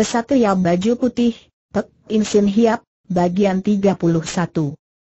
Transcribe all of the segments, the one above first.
Kesatria baju putih, Pek Insin Hiap, bagian 31.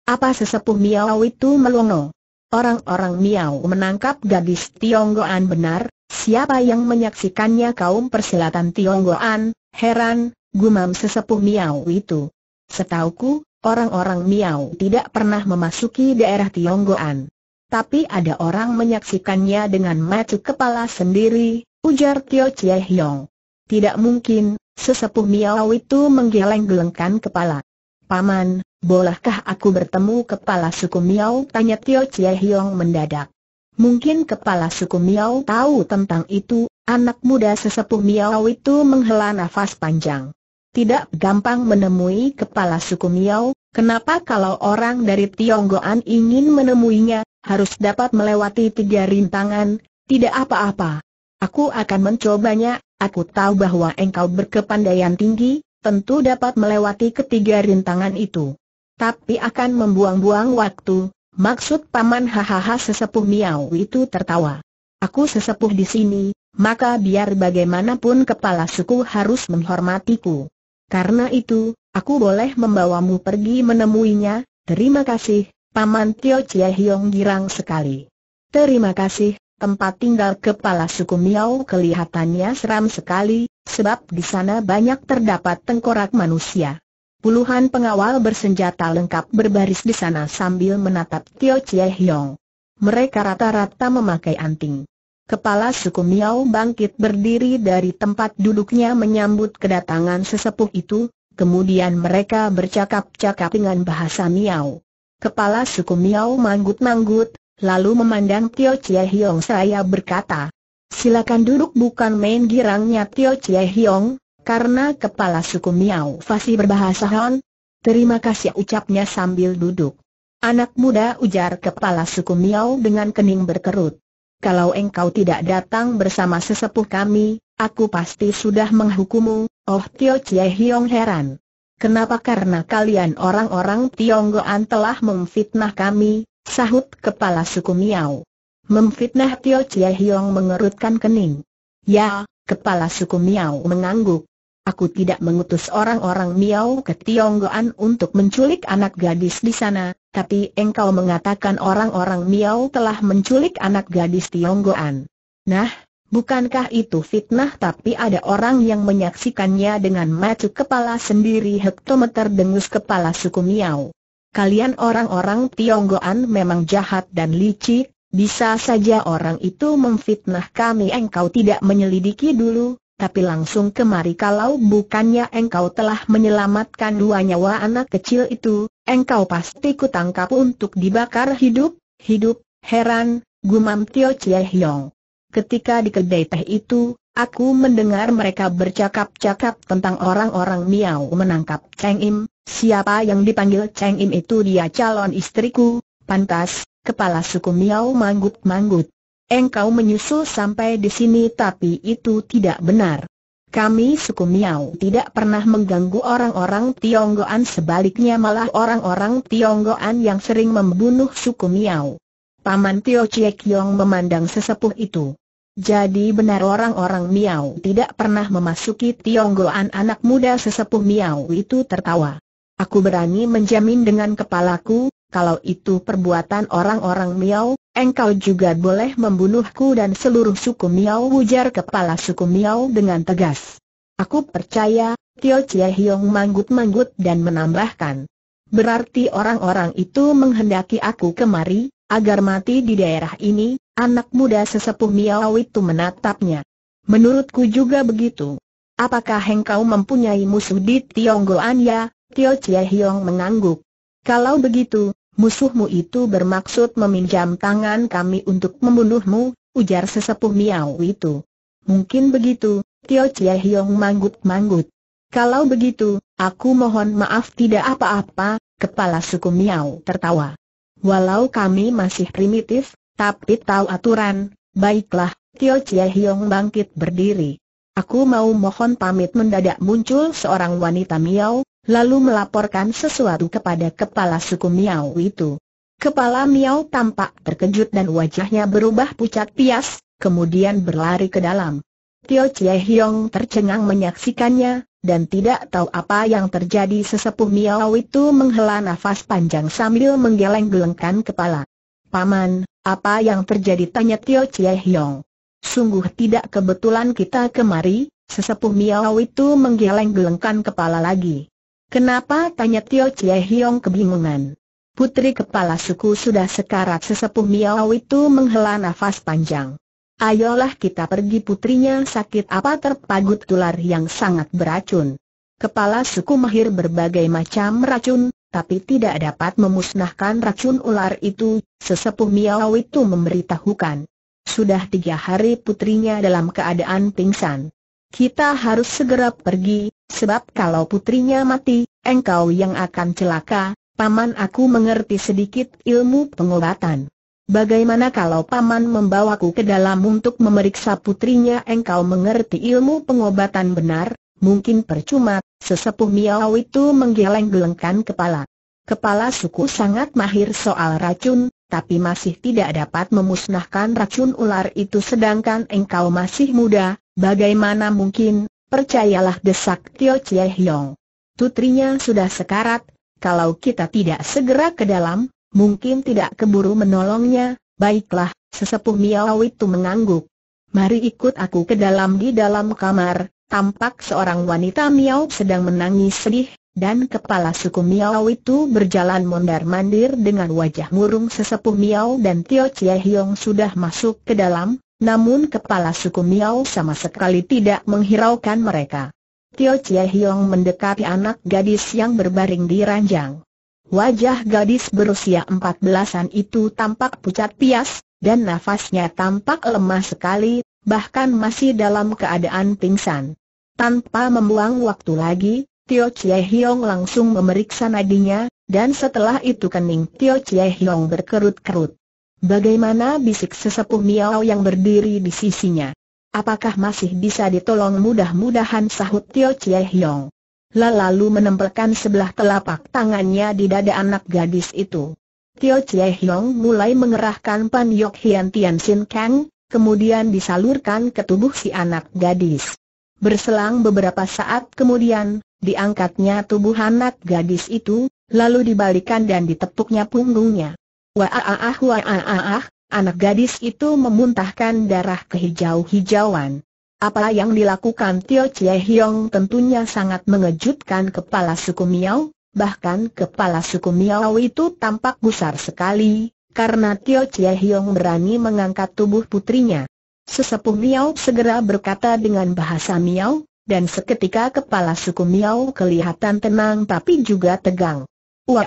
Apa sesepuh Miao itu melongo? Orang-orang Miao menangkap gadis Tionggoan benar, siapa yang menyaksikannya kaum persilatan Tionggoan, heran, gumam sesepuh Miao itu. Setauku, orang-orang Miao tidak pernah memasuki daerah Tionggoan. Tapi ada orang menyaksikannya dengan mata kepala sendiri, ujar Tio Chie Hiong. Tidak mungkin, Sesepuh Miao itu menggeleng-gelengkan kepala. Paman, bolehkah aku bertemu kepala suku Miao? Tanya Tio Chie Hiong mendadak. Mungkin kepala suku Miao tahu tentang itu, anak muda sesepuh Miao itu menghela nafas panjang. Tidak gampang menemui kepala suku Miao, kenapa kalau orang dari Tionggoan ingin menemuinya, harus dapat melewati tiga rintangan, tidak apa-apa. Aku akan mencobanya, Aku tahu bahwa engkau berkepandaian tinggi, tentu dapat melewati ketiga rintangan itu. Tapi akan membuang-buang waktu, maksud paman hahaha sesepuh miau itu tertawa. Aku sesepuh di sini, maka biar bagaimanapun kepala suku harus menghormatiku. Karena itu, aku boleh membawamu pergi menemuinya, terima kasih, Paman Tio Chia Hiong girang sekali. Terima kasih, tempat tinggal kepala suku Miao kelihatannya seram sekali, sebab di sana banyak terdapat tengkorak manusia. Puluhan pengawal bersenjata lengkap berbaris di sana sambil menatap Tio Chie Hiong. Mereka rata-rata memakai anting. Kepala suku Miao bangkit berdiri dari tempat duduknya menyambut kedatangan sesepuh itu, kemudian mereka bercakap-cakap dengan bahasa Miao. Kepala suku Miao manggut-manggut, lalu memandang Tio Chie Hiong saya berkata, silakan duduk bukan main girangnya Tio Chie Hiong, karena kepala suku Miao Fasi berbahasa Hon. Terima kasih ucapnya sambil duduk. Anak muda ujar kepala suku Miao dengan kening berkerut. Kalau engkau tidak datang bersama sesepuh kami, aku pasti sudah menghukummu, oh Tio Chie Hiong heran. Kenapa karena kalian orang-orang Tionggoan telah memfitnah kami, Sahut kepala suku Miao. Memfitnah Tio Chie Hiong mengerutkan kening. Ya, kepala suku Miao mengangguk. Aku tidak mengutus orang-orang Miao ke Tionggoan untuk menculik anak gadis di sana, tapi engkau mengatakan orang-orang Miao telah menculik anak gadis Tionggoan. Nah, Bukankah itu fitnah tapi ada orang yang menyaksikannya dengan macu kepala sendiri hektometer dengus kepala suku Miao kalian orang-orang Tionggoan memang jahat dan licik, bisa saja orang itu memfitnah kami engkau tidak menyelidiki dulu, tapi langsung kemari kalau bukannya engkau telah menyelamatkan dua nyawa anak kecil itu, engkau pasti kutangkap untuk dibakar hidup, hidup, heran, gumam Tio Chie Hiong. Ketika di kedai teh itu, aku mendengar mereka bercakap-cakap tentang orang-orang Miao menangkap Cheng Im, Siapa yang dipanggil Cheng Im itu dia calon istriku, pantas, kepala suku Miao manggut-manggut. Engkau menyusul sampai di sini tapi itu tidak benar. Kami suku Miao tidak pernah mengganggu orang-orang Tionggoan sebaliknya malah orang-orang Tionggoan yang sering membunuh suku Miao. Paman Tio Chie Kiong memandang sesepuh itu. Jadi benar orang-orang Miao tidak pernah memasuki Tionggoan anak muda sesepuh Miao itu tertawa. Aku berani menjamin dengan kepalaku, kalau itu perbuatan orang-orang Miao, engkau juga boleh membunuhku dan seluruh suku Miao ujar kepala suku Miao dengan tegas. Aku percaya, Tio Chie Hiong manggut-manggut dan menambahkan. Berarti orang-orang itu menghendaki aku kemari, agar mati di daerah ini, anak muda sesepuh Miao itu menatapnya. Menurutku juga begitu. Apakah engkau mempunyai musuh di Tionggoan ya? Tio Chia Hiong mengangguk. Kalau begitu, musuhmu itu bermaksud meminjam tangan kami untuk membunuhmu, ujar sesepuh Miao itu. Mungkin begitu, Tio Chia Hiong manggut-manggut. Kalau begitu, aku mohon maaf tidak apa-apa, kepala suku Miao tertawa. Walau kami masih primitif, tapi tahu aturan, baiklah, Tio Chia Hiong bangkit berdiri. Aku mau mohon pamit mendadak muncul seorang wanita Miao, lalu melaporkan sesuatu kepada kepala suku Miao itu. Kepala Miao tampak terkejut dan wajahnya berubah pucat pias, kemudian berlari ke dalam. Tio Chie Hiong tercengang menyaksikannya, dan tidak tahu apa yang terjadi sesepuh Miao itu menghela nafas panjang sambil menggeleng-gelengkan kepala. Paman, apa yang terjadi tanya Tio Chie Hiong. Sungguh tidak kebetulan kita kemari, sesepuh Miao itu menggeleng-gelengkan kepala lagi. Kenapa? tanya Tio Chie Hiong kebingungan. Putri kepala suku sudah sekarat sesepuh Miao itu menghela nafas panjang. Ayolah kita pergi putrinya sakit apa terpagut tular yang sangat beracun. Kepala suku mahir berbagai macam racun, tapi tidak dapat memusnahkan racun ular itu, sesepuh Miao itu memberitahukan. Sudah tiga hari putrinya dalam keadaan pingsan. Kita harus segera pergi, sebab kalau putrinya mati, engkau yang akan celaka, paman aku mengerti sedikit ilmu pengobatan. Bagaimana kalau paman membawaku ke dalam untuk memeriksa putrinya engkau mengerti ilmu pengobatan benar, mungkin percuma, sesepuh Miao itu menggeleng-gelengkan kepala. Kepala suku sangat mahir soal racun, tapi masih tidak dapat memusnahkan racun ular itu sedangkan engkau masih muda, Bagaimana mungkin, percayalah desak Tio Chie Hiong. Tutrinya sudah sekarat, kalau kita tidak segera ke dalam, mungkin tidak keburu menolongnya, baiklah, sesepuh Miao itu mengangguk. Mari ikut aku ke dalam di dalam kamar, tampak seorang wanita Miao sedang menangis sedih, dan kepala suku Miao itu berjalan mondar-mandir dengan wajah murung sesepuh Miao dan Tio Chie Hiong sudah masuk ke dalam, namun kepala suku Miao sama sekali tidak menghiraukan mereka. Tio Chie Hiong mendekati anak gadis yang berbaring di ranjang. Wajah gadis berusia empat belasan itu tampak pucat pias, dan nafasnya tampak lemah sekali, bahkan masih dalam keadaan pingsan. Tanpa membuang waktu lagi, Tio Chie Hiong langsung memeriksa nadinya, dan setelah itu kening Tio Chie Hiong berkerut-kerut. Bagaimana bisik sesepuh Miao yang berdiri di sisinya? Apakah masih bisa ditolong mudah-mudahan sahut Tio Chie Hiong? Lalu menempelkan sebelah telapak tangannya di dada anak gadis itu. Tio Chie Hiong mulai mengerahkan Pan Yok Hian Tian Sin Kang, kemudian disalurkan ke tubuh si anak gadis. Berselang beberapa saat kemudian, diangkatnya tubuh anak gadis itu, lalu dibalikan dan ditepuknya punggungnya. Waaah waaah, anak gadis itu memuntahkan darah kehijau-hijauan. Apa yang dilakukan Tio Chie Hiong tentunya sangat mengejutkan kepala suku Miao, bahkan kepala suku Miao itu tampak gusar sekali, karena Tio Chie Hiong berani mengangkat tubuh putrinya. Sesepuh Miao segera berkata dengan bahasa Miao, dan seketika kepala suku Miao kelihatan tenang tapi juga tegang. Wah,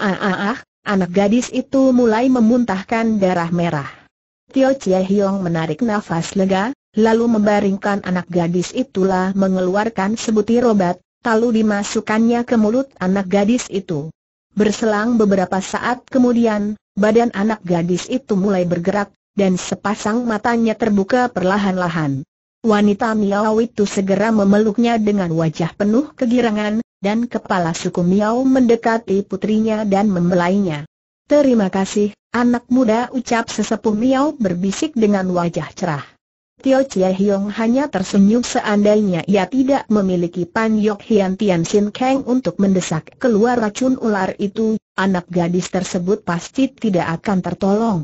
Anak gadis itu mulai memuntahkan darah merah. Tio Chie Hiong menarik nafas lega, lalu membaringkan anak gadis itulah mengeluarkan sebutir obat, lalu dimasukkannya ke mulut anak gadis itu. Berselang beberapa saat kemudian, badan anak gadis itu mulai bergerak, dan sepasang matanya terbuka perlahan-lahan. Wanita Miao itu segera memeluknya dengan wajah penuh kegirangan, dan kepala suku Miao mendekati putrinya dan membelainya. Terima kasih, anak muda ucap sesepuh Miao berbisik dengan wajah cerah. Tio Chie Hiong hanya tersenyum seandainya ia tidak memiliki Pan Yok Hian Tian Sin Kang untuk mendesak keluar racun ular itu, anak gadis tersebut pasti tidak akan tertolong.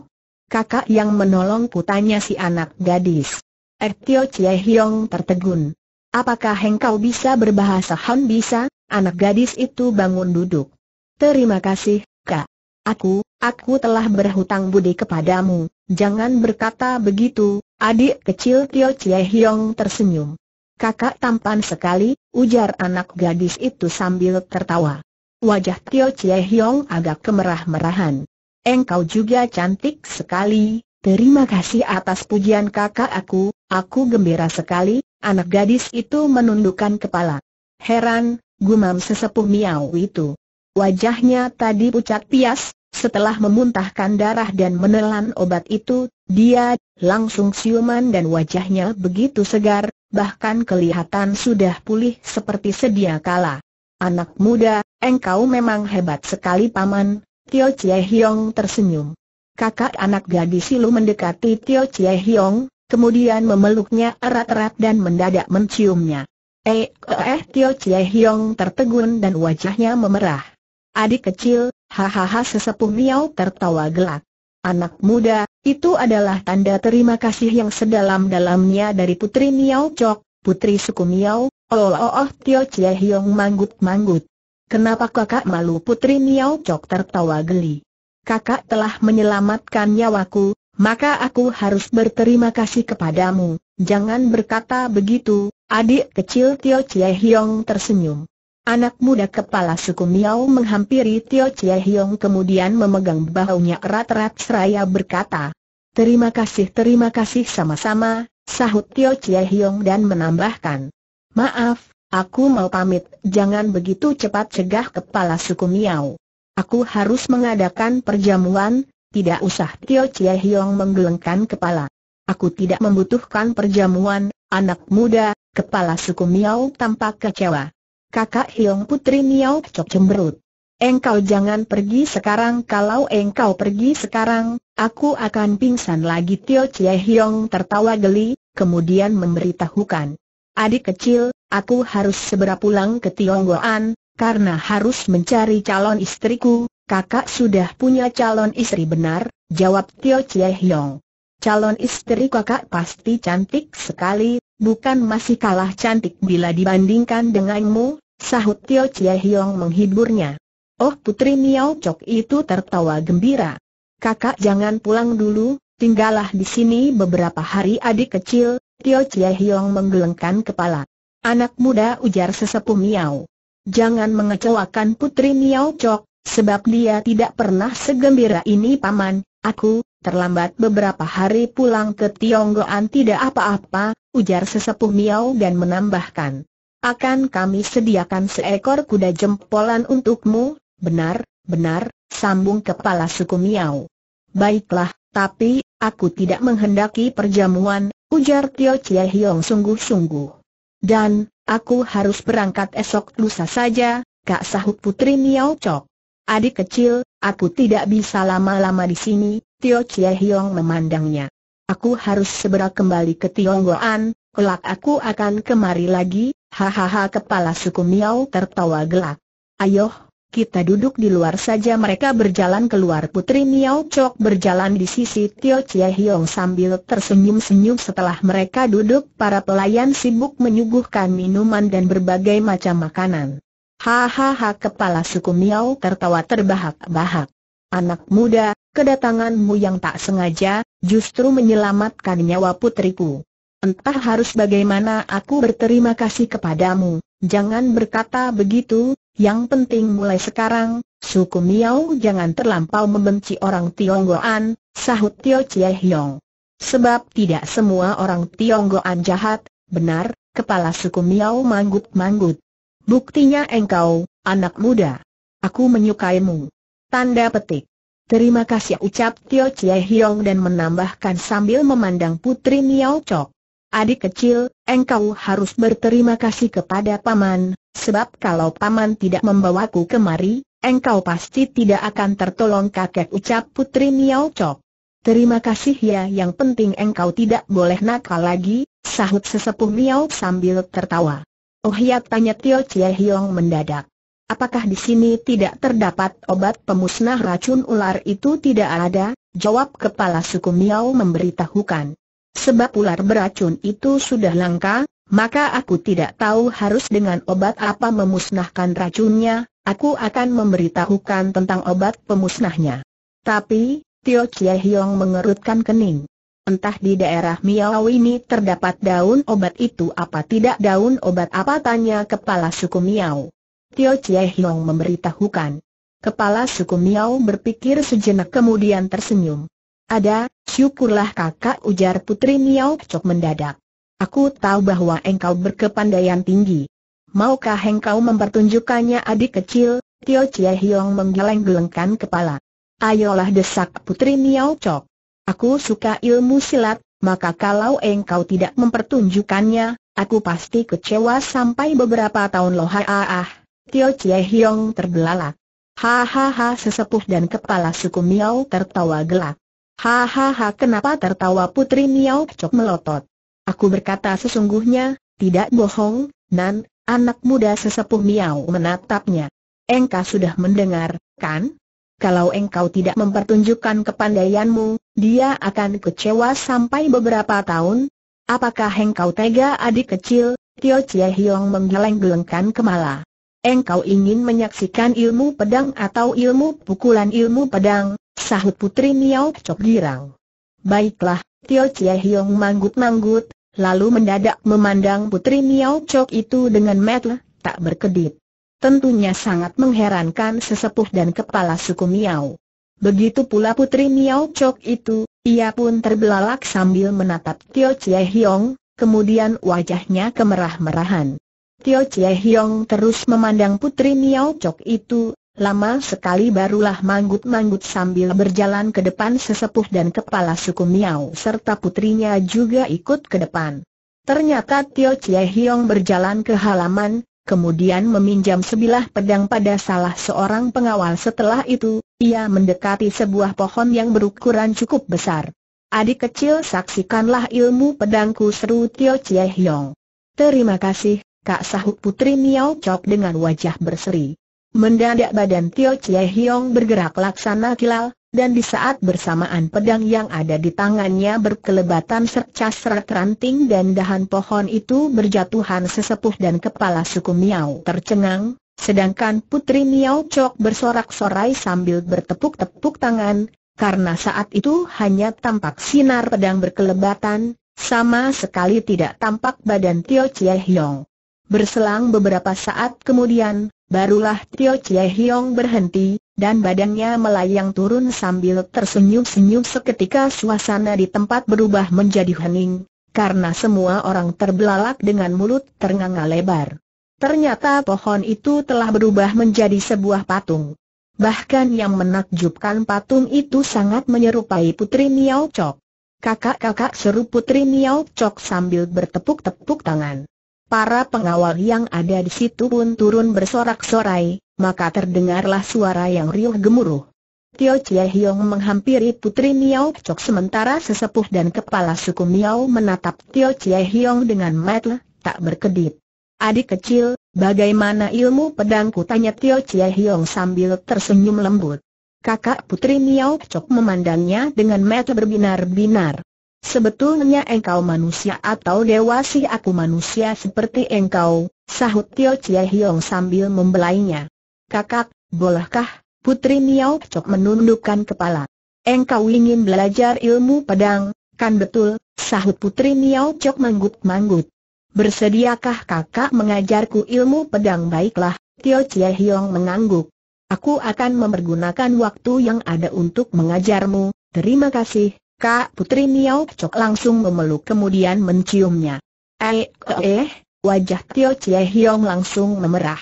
Kakak yang menolong tanya si anak gadis. Eh Tio Chie Hiong tertegun. Apakah engkau bisa berbahasa Han bisa? Anak gadis itu bangun duduk. Terima kasih, Kak. Aku, aku telah berhutang budi kepadamu. Jangan berkata begitu, adik kecil Tio Chie Hiong tersenyum. Kakak tampan sekali, ujar anak gadis itu sambil tertawa. Wajah Tio Chie Hiong agak kemerah-merahan. Engkau juga cantik sekali, terima kasih atas pujian kakak aku, aku gembira sekali, anak gadis itu menundukkan kepala. Heran, gumam sesepuh miau itu. Wajahnya tadi pucat pias, setelah memuntahkan darah dan menelan obat itu, dia langsung siuman dan wajahnya begitu segar, bahkan kelihatan sudah pulih seperti sedia kala. Anak muda, engkau memang hebat sekali paman, Tio Chie Hiong tersenyum. Kakak anak gadis silu mendekati Tio Chie Hiong, kemudian memeluknya erat-erat dan mendadak menciumnya. Eh, eh, Tio Chie Hiong tertegun dan wajahnya memerah. Adik kecil, hahaha sesepuh Miao tertawa gelak. Anak muda, itu adalah tanda terima kasih yang sedalam-dalamnya dari putri Miao Chok, putri suku Miao, oh, oh oh Tio Chie Hiong manggut-manggut. Kenapa kakak malu putri Miao Chok tertawa geli? Kakak telah menyelamatkan nyawaku, maka aku harus berterima kasih kepadamu. Jangan berkata begitu, Adik kecil Tio Chie Hiong tersenyum. Anak muda kepala suku Miao menghampiri Tio Chie Hiong kemudian memegang bahunya erat-erat seraya berkata, Terima kasih terima kasih sama-sama, sahut Tio Chie Hiong dan menambahkan. Maaf, aku mau pamit, jangan begitu cepat cegah kepala suku Miao. Aku harus mengadakan perjamuan, tidak usah Tio Chie Hiong menggelengkan kepala. Aku tidak membutuhkan perjamuan, anak muda, Kepala suku Miao tampak kecewa. Kakak Hiong Putri Miao Cok cemberut. Engkau jangan pergi sekarang kalau engkau pergi sekarang, aku akan pingsan lagi Tio Chie Hiong tertawa geli, kemudian memberitahukan. Adik kecil, aku harus segera pulang ke Tionggoan, karena harus mencari calon istriku, kakak sudah punya calon istri benar, jawab Tio Chie Hiong. Calon istri kakak pasti cantik sekali, bukan masih kalah cantik bila dibandingkan denganmu, sahut Tio Chie Hiong menghiburnya. Oh putri Miao Chok itu tertawa gembira. Kakak jangan pulang dulu, tinggallah di sini beberapa hari adik kecil, Tio Chie Hiong menggelengkan kepala. Anak muda ujar sesepuh Miao. Jangan mengecewakan putri Miao Chok, sebab dia tidak pernah segembira ini paman, aku, terlambat beberapa hari pulang ke Tionggoan tidak apa-apa, ujar sesepuh Miao dan menambahkan. Akan kami sediakan seekor kuda jempolan untukmu, benar, benar, sambung kepala suku Miao. Baiklah, tapi, aku tidak menghendaki perjamuan, ujar Tio Chie Hiong sungguh-sungguh. Dan, aku harus berangkat esok lusa saja, Kak Sahut Putri Miao Cok. Adik kecil, aku tidak bisa lama-lama di sini, Tio Chie Hiong memandangnya. Aku harus segera kembali ke Tionggoan, kelak aku akan kemari lagi, hahaha kepala suku Miao tertawa gelak. Ayoh, kita duduk di luar saja mereka berjalan keluar Putri Miao Chok berjalan di sisi Tio Chie Hiong sambil tersenyum-senyum setelah mereka duduk para pelayan sibuk menyuguhkan minuman dan berbagai macam makanan. Hahaha kepala suku Miao tertawa terbahak-bahak. Anak muda, kedatanganmu yang tak sengaja, justru menyelamatkan nyawa putriku. Entah harus bagaimana aku berterima kasih kepadamu, jangan berkata begitu, yang penting mulai sekarang, suku Miao jangan terlampau membenci orang Tionggoan, sahut Tio Chie Hiong. Sebab tidak semua orang Tionggoan jahat, benar, kepala suku Miao manggut-manggut. Buktinya engkau, anak muda. Aku menyukaimu. Tanda petik. Terima kasih ucap Tio Chie Hiong dan menambahkan sambil memandang putri Miao Chok. Adik kecil, engkau harus berterima kasih kepada paman, sebab kalau paman tidak membawaku kemari, engkau pasti tidak akan tertolong kakek ucap putri Miao Chok. Terima kasih ya yang penting engkau tidak boleh nakal lagi, sahut sesepuh Miao sambil tertawa. Oh ya tanya Tio Chie Hiong mendadak. Apakah di sini tidak terdapat obat pemusnah racun ular itu tidak ada? Jawab kepala suku Miao memberitahukan. Sebab ular beracun itu sudah langka, maka aku tidak tahu harus dengan obat apa memusnahkan racunnya, aku akan memberitahukan tentang obat pemusnahnya. Tapi, Tio Chie Hiong mengerutkan kening. Entah di daerah Miao ini terdapat daun obat itu apa tidak daun obat apa tanya kepala suku Miao. Tio Chie Hiong memberitahukan. Kepala suku Miao berpikir sejenak kemudian tersenyum. Ada, syukurlah kakak ujar putri Miao Cok mendadak. Aku tahu bahwa engkau berkepandaian tinggi. Maukah engkau mempertunjukkannya adik kecil? Tio Chie Hiong menggeleng-gelengkan kepala. Ayolah desak putri Miao Cok. Aku suka ilmu silat, maka kalau engkau tidak mempertunjukkannya, aku pasti kecewa sampai beberapa tahun loh ah ah. Tio Chie Hiong terbelalak. Hahaha sesepuh dan kepala suku Miao tertawa gelak. Hahaha kenapa tertawa putri Miao cok melotot. Aku berkata sesungguhnya, tidak bohong, Nan, anak muda sesepuh Miao menatapnya. Engkau sudah mendengar, kan? Kalau engkau tidak mempertunjukkan kepandaianmu, dia akan kecewa sampai beberapa tahun. Apakah engkau tega adik kecil? Tio Chie Hiong menggeleng-gelengkan kemala engkau ingin menyaksikan ilmu pedang atau ilmu pukulan ilmu pedang, sahut putri Miao Chok girang. Baiklah, Tio Chie Hiong manggut-manggut, lalu mendadak memandang putri Miao Chok itu dengan mata tak berkedip. Tentunya sangat mengherankan sesepuh dan kepala suku Miao. Begitu pula putri Miao Chok itu, ia pun terbelalak sambil menatap Tio Chie Hiong, kemudian wajahnya kemerah-merahan. Tio Chie Hiong terus memandang putri Miao Chok itu, lama sekali barulah manggut-manggut sambil berjalan ke depan sesepuh dan kepala suku Miao serta putrinya juga ikut ke depan. Ternyata Tio Chie Hiong berjalan ke halaman, kemudian meminjam sebilah pedang pada salah seorang pengawal setelah itu, ia mendekati sebuah pohon yang berukuran cukup besar. Adik kecil saksikanlah ilmu pedangku seru Tio Chie Hiong. Terima kasih, Kak sahut putri Miao Chok dengan wajah berseri. Mendadak badan Tio Chie Hiong bergerak laksana kilal, dan di saat bersamaan pedang yang ada di tangannya berkelebatan serca seret ranting dan dahan pohon itu berjatuhan sesepuh dan kepala suku Miao tercengang, sedangkan putri Miao Chok bersorak-sorai sambil bertepuk-tepuk tangan, karena saat itu hanya tampak sinar pedang berkelebatan, sama sekali tidak tampak badan Tio Chie Hiong. Berselang beberapa saat kemudian, barulah Tio Chie Hiong berhenti, dan badannya melayang turun sambil tersenyum-senyum seketika suasana di tempat berubah menjadi hening, karena semua orang terbelalak dengan mulut ternganga lebar. Ternyata pohon itu telah berubah menjadi sebuah patung. Bahkan yang menakjubkan patung itu sangat menyerupai Putri Miao Chok. Kakak-kakak seru Putri Miao Chok sambil bertepuk-tepuk tangan. Para pengawal yang ada di situ pun turun bersorak-sorai, maka terdengarlah suara yang riuh gemuruh. Tio Chie Hiong menghampiri putri Miao Chok sementara sesepuh dan kepala suku Miao menatap Tio Chie Hiong dengan mata tak berkedip. Adik kecil, bagaimana ilmu pedangku tanya Tio Chie Hiong sambil tersenyum lembut. Kakak putri Miao Chok memandangnya dengan mata berbinar-binar. Sebetulnya engkau manusia atau dewa sih aku manusia seperti engkau, sahut Tio Chie Hiong sambil membelainya. Kakak, bolehkah? Putri Niau Cok menundukkan kepala. Engkau ingin belajar ilmu pedang, kan betul, sahut Putri Niau Cok manggut-manggut. Bersediakah kakak mengajarku ilmu pedang baiklah, Tio Chie Hiong mengangguk. Aku akan mempergunakan waktu yang ada untuk mengajarmu, terima kasih, Kak Putri Miao Cok langsung memeluk kemudian menciumnya. Eh, eh, wajah Tio Chie Hiong langsung memerah.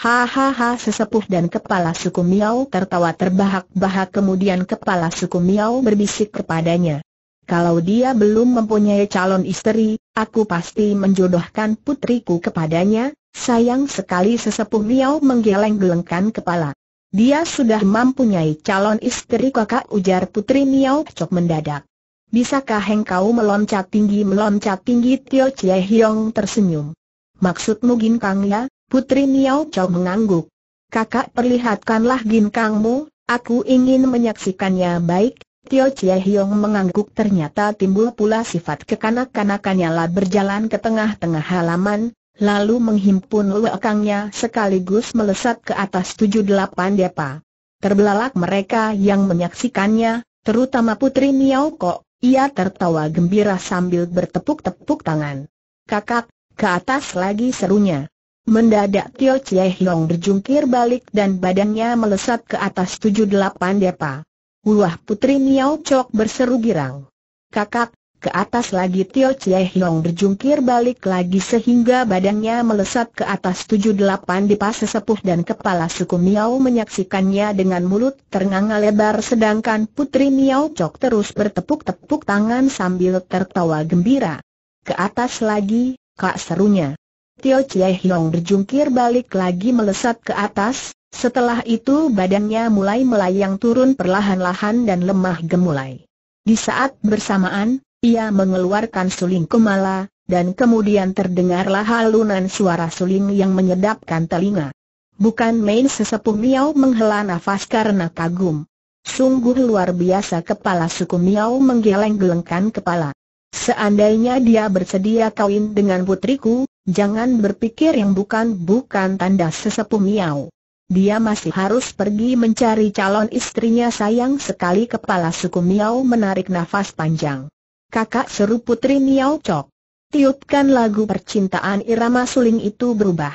Hahaha sesepuh dan kepala suku Miao tertawa terbahak-bahak kemudian kepala suku Miao berbisik kepadanya. Kalau dia belum mempunyai calon istri, aku pasti menjodohkan putriku kepadanya, sayang sekali sesepuh Miao menggeleng-gelengkan kepala. Dia sudah mempunyai calon istri kakak ujar Putri Miao Cok mendadak. Bisakah engkau meloncat tinggi meloncat tinggi Tio Chie Hiong tersenyum. Maksudmu ginkang ya? Putri Miao Cok mengangguk. Kakak perlihatkanlah ginkangmu, aku ingin menyaksikannya baik. Tio Chie Hiong mengangguk ternyata timbul pula sifat kekanak-kanakannya lah berjalan ke tengah-tengah halaman, lalu menghimpun lekangnya sekaligus melesat ke atas tujuh delapan depa. Terbelalak mereka yang menyaksikannya, terutama Putri Miao Kok, ia tertawa gembira sambil bertepuk-tepuk tangan. Kakak, ke atas lagi serunya. Mendadak Tio Chie Hiong berjungkir balik dan badannya melesat ke atas tujuh delapan depa. Wah Putri Miao Kok berseru girang. Kakak, ke atas lagi Tio Chie Hiong berjungkir balik lagi sehingga badannya melesat ke atas 78 di pas sesepuh dan kepala suku Miao menyaksikannya dengan mulut ternganga lebar sedangkan Putri Miao Cok terus bertepuk-tepuk tangan sambil tertawa gembira. Ke atas lagi, kak serunya. Tio Chie Hiong berjungkir balik lagi melesat ke atas, setelah itu badannya mulai melayang turun perlahan-lahan dan lemah gemulai. Di saat bersamaan, ia mengeluarkan suling kemala, dan kemudian terdengarlah halunan suara suling yang menyedapkan telinga. Bukan main sesepuh Miao menghela nafas karena kagum. Sungguh luar biasa kepala suku Miao menggeleng-gelengkan kepala. Seandainya dia bersedia kawin dengan putriku, jangan berpikir yang bukan-bukan tanda sesepuh Miao. Dia masih harus pergi mencari calon istrinya sayang sekali kepala suku Miao menarik nafas panjang kakak seru putri Miao Cok. Tiupkan lagu percintaan irama suling itu berubah.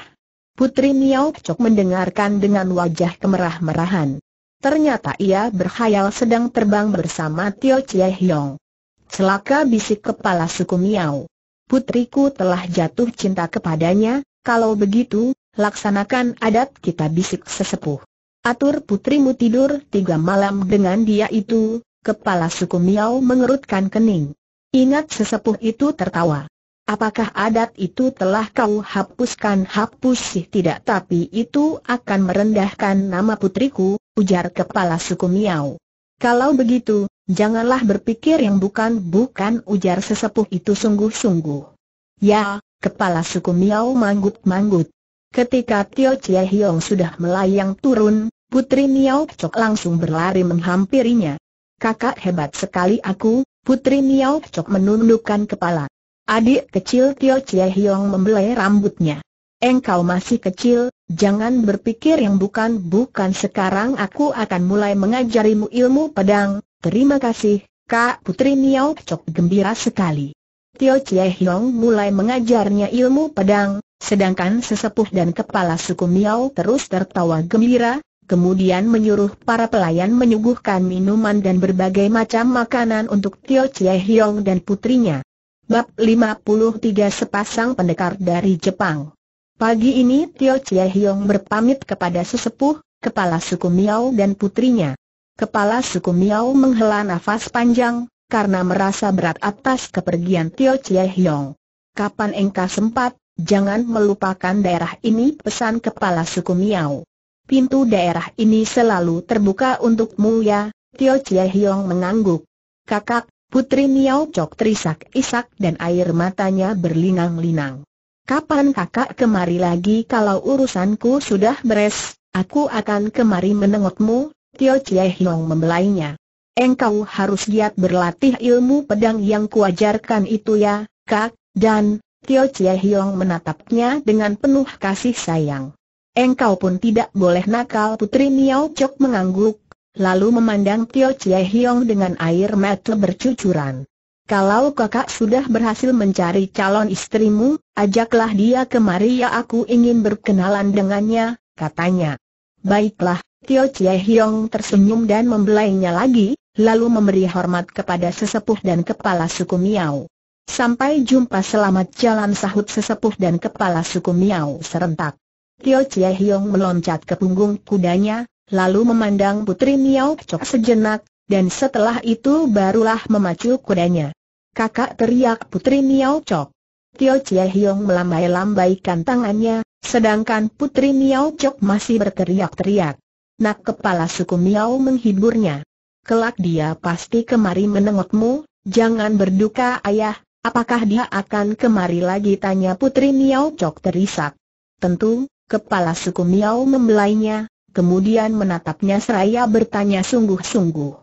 Putri Miao Cok mendengarkan dengan wajah kemerah-merahan. Ternyata ia berkhayal sedang terbang bersama Tio Chie Hiong. Celaka bisik kepala suku Miao. Putriku telah jatuh cinta kepadanya, kalau begitu, laksanakan adat kita bisik sesepuh. Atur putrimu tidur tiga malam dengan dia itu, kepala suku Miao mengerutkan kening. Ingat sesepuh itu tertawa. Apakah adat itu telah kau hapuskan? Hapus sih tidak tapi itu akan merendahkan nama putriku, ujar kepala suku Miao. Kalau begitu, janganlah berpikir yang bukan-bukan ujar sesepuh itu sungguh-sungguh. Ya, kepala suku Miao manggut-manggut. Ketika Tio Chie Hiong sudah melayang turun, putri Miao Cok langsung berlari menghampirinya. Kakak hebat sekali aku, Putri Miao Chok menundukkan kepala. Adik kecil Tio Chie Hiong membelai rambutnya. Engkau masih kecil, jangan berpikir yang bukan-bukan sekarang aku akan mulai mengajarimu ilmu pedang, terima kasih, Kak Putri Miao Chok gembira sekali. Tio Chie Hiong mulai mengajarnya ilmu pedang, sedangkan sesepuh dan kepala suku Miao terus tertawa gembira, kemudian menyuruh para pelayan menyuguhkan minuman dan berbagai macam makanan untuk Tio Chie Hiong dan putrinya. Bab 53 Sepasang Pendekar dari Jepang Pagi ini Tio Chie Hiong berpamit kepada sesepuh, kepala suku Miao dan putrinya. Kepala suku Miao menghela nafas panjang, karena merasa berat atas kepergian Tio Chie Hiong. Kapan engkau sempat, jangan melupakan daerah ini pesan kepala suku Miao. Pintu daerah ini selalu terbuka untukmu ya, Tio Chie Hiong mengangguk. Kakak, Putri Niau Cok terisak-isak dan air matanya berlinang-linang. Kapan kakak kemari lagi kalau urusanku sudah beres, aku akan kemari menengokmu, Tio Chie Hiong membelainya. Engkau harus giat berlatih ilmu pedang yang kuajarkan itu ya, kak, dan, Tio Chie Hiong menatapnya dengan penuh kasih sayang. Engkau pun tidak boleh nakal Putri Miao Chok mengangguk, lalu memandang Tio Chie Hiong dengan air mata bercucuran. Kalau kakak sudah berhasil mencari calon istrimu, ajaklah dia kemari ya aku ingin berkenalan dengannya, katanya. Baiklah, Tio Chie Hiong tersenyum dan membelainya lagi, lalu memberi hormat kepada sesepuh dan kepala suku Miao. Sampai jumpa selamat jalan sahut sesepuh dan kepala suku Miao serentak. Tio Chie Hiong meloncat ke punggung kudanya, lalu memandang Putri Miao Chok sejenak, dan setelah itu barulah memacu kudanya. Kakak teriak Putri Miao Chok. Tio Chie Hiong melambai-lambaikan tangannya, sedangkan Putri Miao Chok masih berteriak-teriak. Nak kepala suku Miao menghiburnya. Kelak dia pasti kemari menengokmu, jangan berduka ayah, apakah dia akan kemari lagi tanya Putri Miao Chok terisak. Tentu, Kepala suku Miao membelainya, kemudian menatapnya seraya bertanya sungguh-sungguh.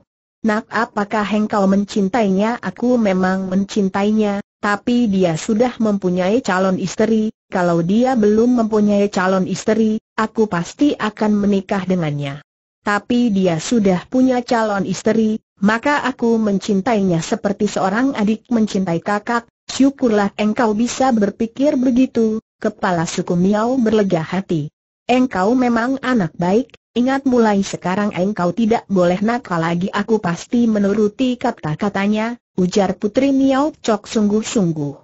Nak apakah engkau mencintainya? Aku memang mencintainya, tapi dia sudah mempunyai calon istri, kalau dia belum mempunyai calon istri, aku pasti akan menikah dengannya. Tapi dia sudah punya calon istri, maka aku mencintainya seperti seorang adik mencintai kakak, syukurlah engkau bisa berpikir begitu, Kepala suku Miao berlega hati. Engkau memang anak baik, ingat mulai sekarang engkau tidak boleh nakal lagi aku pasti menuruti kata-katanya, ujar putri Miao Cok sungguh-sungguh.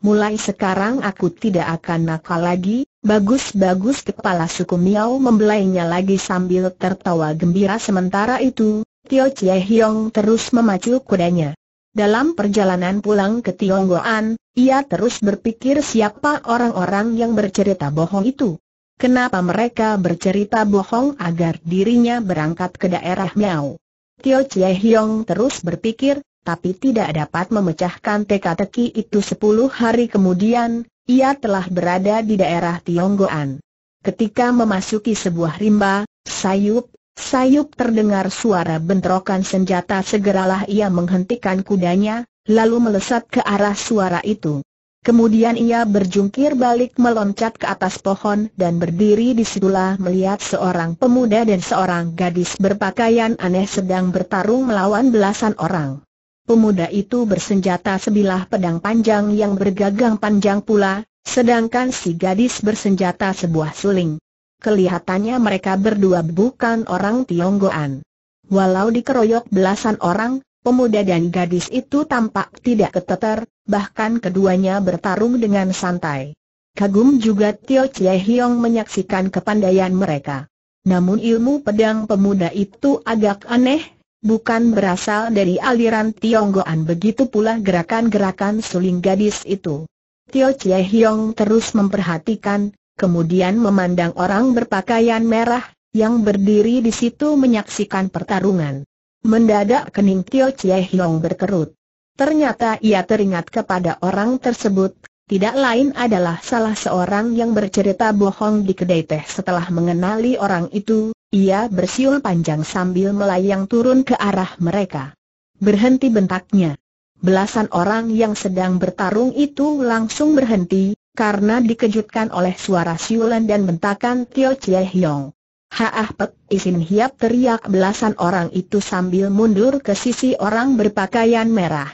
Mulai sekarang aku tidak akan nakal lagi, bagus-bagus kepala suku Miao membelainya lagi sambil tertawa gembira sementara itu, Tio Chie Hiong terus memacu kudanya. Dalam perjalanan pulang ke Tionggoan, ia terus berpikir siapa orang-orang yang bercerita bohong itu. Kenapa mereka bercerita bohong agar dirinya berangkat ke daerah Miao? Tio Chie Hiong terus berpikir, tapi tidak dapat memecahkan teka-teki itu sepuluh hari kemudian, ia telah berada di daerah Tionggoan. Ketika memasuki sebuah rimba, sayup, Sayup terdengar suara bentrokan senjata segeralah ia menghentikan kudanya, lalu melesat ke arah suara itu. Kemudian ia berjungkir balik meloncat ke atas pohon dan berdiri di situlah melihat seorang pemuda dan seorang gadis berpakaian aneh sedang bertarung melawan belasan orang. Pemuda itu bersenjata sebilah pedang panjang yang bergagang panjang pula, sedangkan si gadis bersenjata sebuah suling kelihatannya mereka berdua bukan orang Tionggoan. Walau dikeroyok belasan orang, pemuda dan gadis itu tampak tidak keteter, bahkan keduanya bertarung dengan santai. Kagum juga Tio Chie Hiong menyaksikan kepandaian mereka. Namun ilmu pedang pemuda itu agak aneh, bukan berasal dari aliran Tionggoan begitu pula gerakan-gerakan suling gadis itu. Tio Chie Hiong terus memperhatikan, kemudian memandang orang berpakaian merah, yang berdiri di situ menyaksikan pertarungan. Mendadak kening Tio Chie Hiong berkerut. Ternyata ia teringat kepada orang tersebut, tidak lain adalah salah seorang yang bercerita bohong di kedai teh setelah mengenali orang itu, ia bersiul panjang sambil melayang turun ke arah mereka. Berhenti bentaknya. Belasan orang yang sedang bertarung itu langsung berhenti, karena dikejutkan oleh suara siulan dan bentakan Tio Chie Hyong. Haah pek, isin hiap teriak belasan orang itu sambil mundur ke sisi orang berpakaian merah.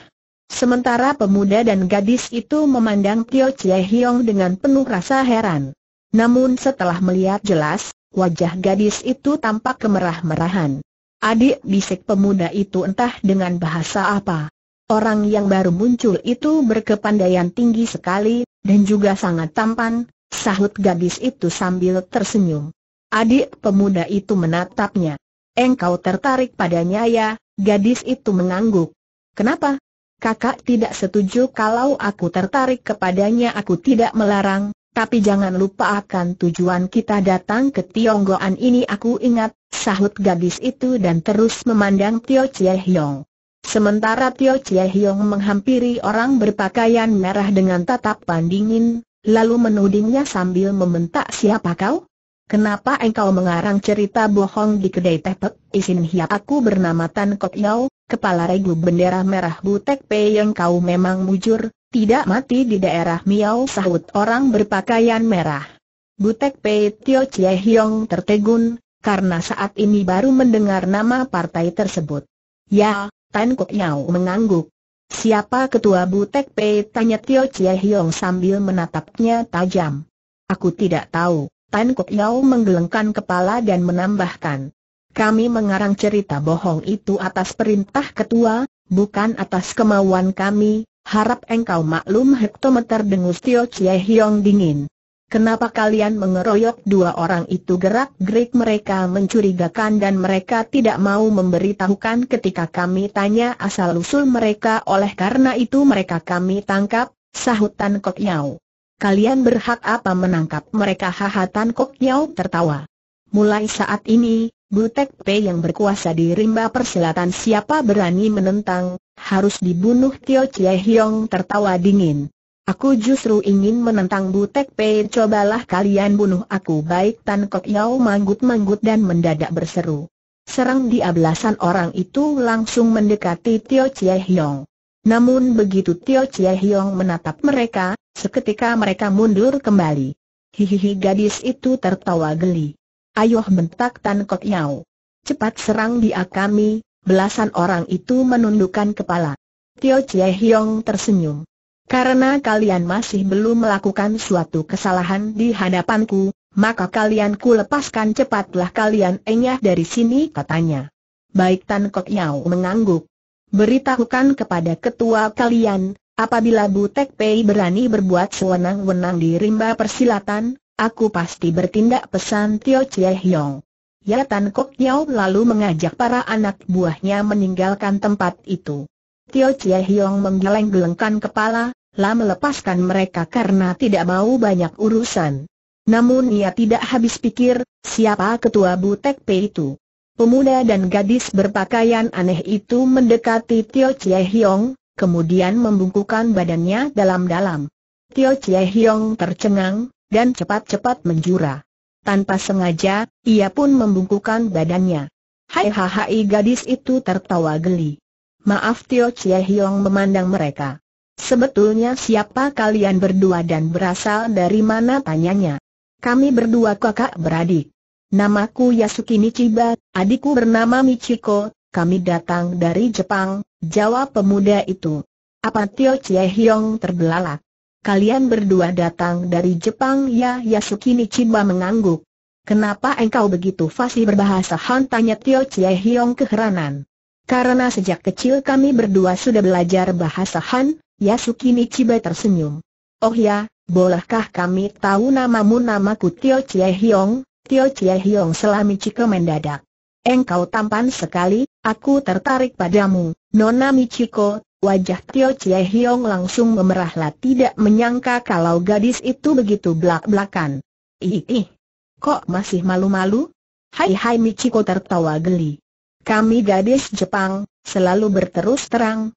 Sementara pemuda dan gadis itu memandang Tio Chie Hiong dengan penuh rasa heran. Namun setelah melihat jelas, wajah gadis itu tampak kemerah-merahan. Adik bisik pemuda itu entah dengan bahasa apa. Orang yang baru muncul itu berkepandaian tinggi sekali, dan juga sangat tampan, sahut gadis itu sambil tersenyum. Adik pemuda itu menatapnya. Engkau tertarik padanya ya, gadis itu mengangguk. Kenapa? Kakak tidak setuju kalau aku tertarik kepadanya aku tidak melarang, tapi jangan lupa akan tujuan kita datang ke Tionggoan ini aku ingat, sahut gadis itu dan terus memandang Tio Chie Hiong. Sementara Tio Chie Hiong menghampiri orang berpakaian merah dengan tatap dingin, lalu menudingnya sambil membentak siapa kau? Kenapa engkau mengarang cerita bohong di kedai tepek? Isin hiap aku bernama Tan Kok Yau, kepala regu bendera merah Butek P yang kau memang mujur, tidak mati di daerah Miao sahut orang berpakaian merah. Butek P Tio Chie Hiong tertegun, karena saat ini baru mendengar nama partai tersebut. Ya, Tan Kok Yau mengangguk. Siapa ketua Butek Pei? Tanya Tio Chie Hiong sambil menatapnya tajam. Aku tidak tahu. Tan Kok Yau menggelengkan kepala dan menambahkan. Kami mengarang cerita bohong itu atas perintah ketua, bukan atas kemauan kami, harap engkau maklum hektometer dengus Tio Chie Hiong dingin. Kenapa kalian mengeroyok dua orang itu gerak-gerik mereka mencurigakan dan mereka tidak mau memberitahukan ketika kami tanya asal-usul mereka oleh karena itu mereka kami tangkap, sahut Tan Kok Yao. Kalian berhak apa menangkap mereka haha Tan Kok Yao tertawa. Mulai saat ini, Butek P yang berkuasa di rimba Perselatan, siapa berani menentang, harus dibunuh Tio Chie Hiong tertawa dingin. Aku justru ingin menentang Butek Pei cobalah kalian bunuh aku baik Tan Kok Yao manggut-manggut dan mendadak berseru. Serang dia belasan orang itu langsung mendekati Tio Chie Hiong. Namun begitu Tio Chie Hiong menatap mereka, seketika mereka mundur kembali. Hihihi gadis itu tertawa geli. Ayoh bentak Tan Kok Yao. Cepat serang dia kami, belasan orang itu menundukkan kepala. Tio Chie Hiong tersenyum. Karena kalian masih belum melakukan suatu kesalahan di hadapanku, maka kalian ku lepaskan cepatlah kalian enyah dari sini katanya. Baik Tan Kok Yau mengangguk. Beritahukan kepada ketua kalian, apabila Butek Pei berani berbuat sewenang-wenang di rimba persilatan, aku pasti bertindak pesan Tio Chie Hiong. Ya Tan Kok Yau lalu mengajak para anak buahnya meninggalkan tempat itu. Tio Chie Hiong menggeleng-gelengkan kepala, lah melepaskan mereka karena tidak mau banyak urusan. Namun ia tidak habis pikir, siapa ketua Butek P itu. Pemuda dan gadis berpakaian aneh itu mendekati Tio Chie Hiong, kemudian membungkukan badannya dalam-dalam. Tio Chie Hiong tercengang, dan cepat-cepat menjura. Tanpa sengaja, ia pun membungkukan badannya. Hai hai gadis itu tertawa geli. Maaf Tio Chie Hiong memandang mereka. Sebetulnya siapa kalian berdua dan berasal dari mana tanyanya? Kami berdua kakak beradik. Namaku Yasuki Michiba, adikku bernama Michiko, kami datang dari Jepang, jawab pemuda itu. Apa Tio Chie Hiong terbelalak? Kalian berdua datang dari Jepang ya Yasuki Michiba mengangguk. Kenapa engkau begitu fasih berbahasa Han tanya Tio Chie Hiong keheranan. Karena sejak kecil kami berdua sudah belajar bahasa Han, Yasuki Nichiba tersenyum. Oh ya, bolehkah kami tahu namamu namaku Tio Chie Hiong, Tio Chie selami Chiko mendadak. Engkau tampan sekali, aku tertarik padamu, Nona Michiko, Wajah Tio Chie Hiong langsung memerahlah tidak menyangka kalau gadis itu begitu belak-belakan. Ih, ih, kok masih malu-malu? Hai hai Michiko tertawa geli. Kami gadis Jepang, selalu berterus terang,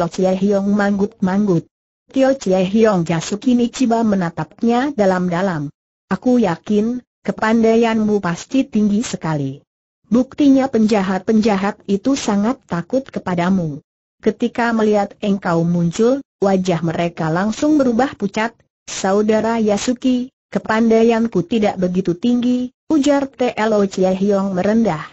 Lo Chie Hiong manggut-manggut. Tio Chie Hiong ini Ciba menatapnya dalam-dalam. Aku yakin, kepandaianmu pasti tinggi sekali. Buktinya penjahat-penjahat itu sangat takut kepadamu. Ketika melihat engkau muncul, wajah mereka langsung berubah pucat. Saudara Yasuki, kepandaianku tidak begitu tinggi, ujar T.L.O. Chie Hiong merendah.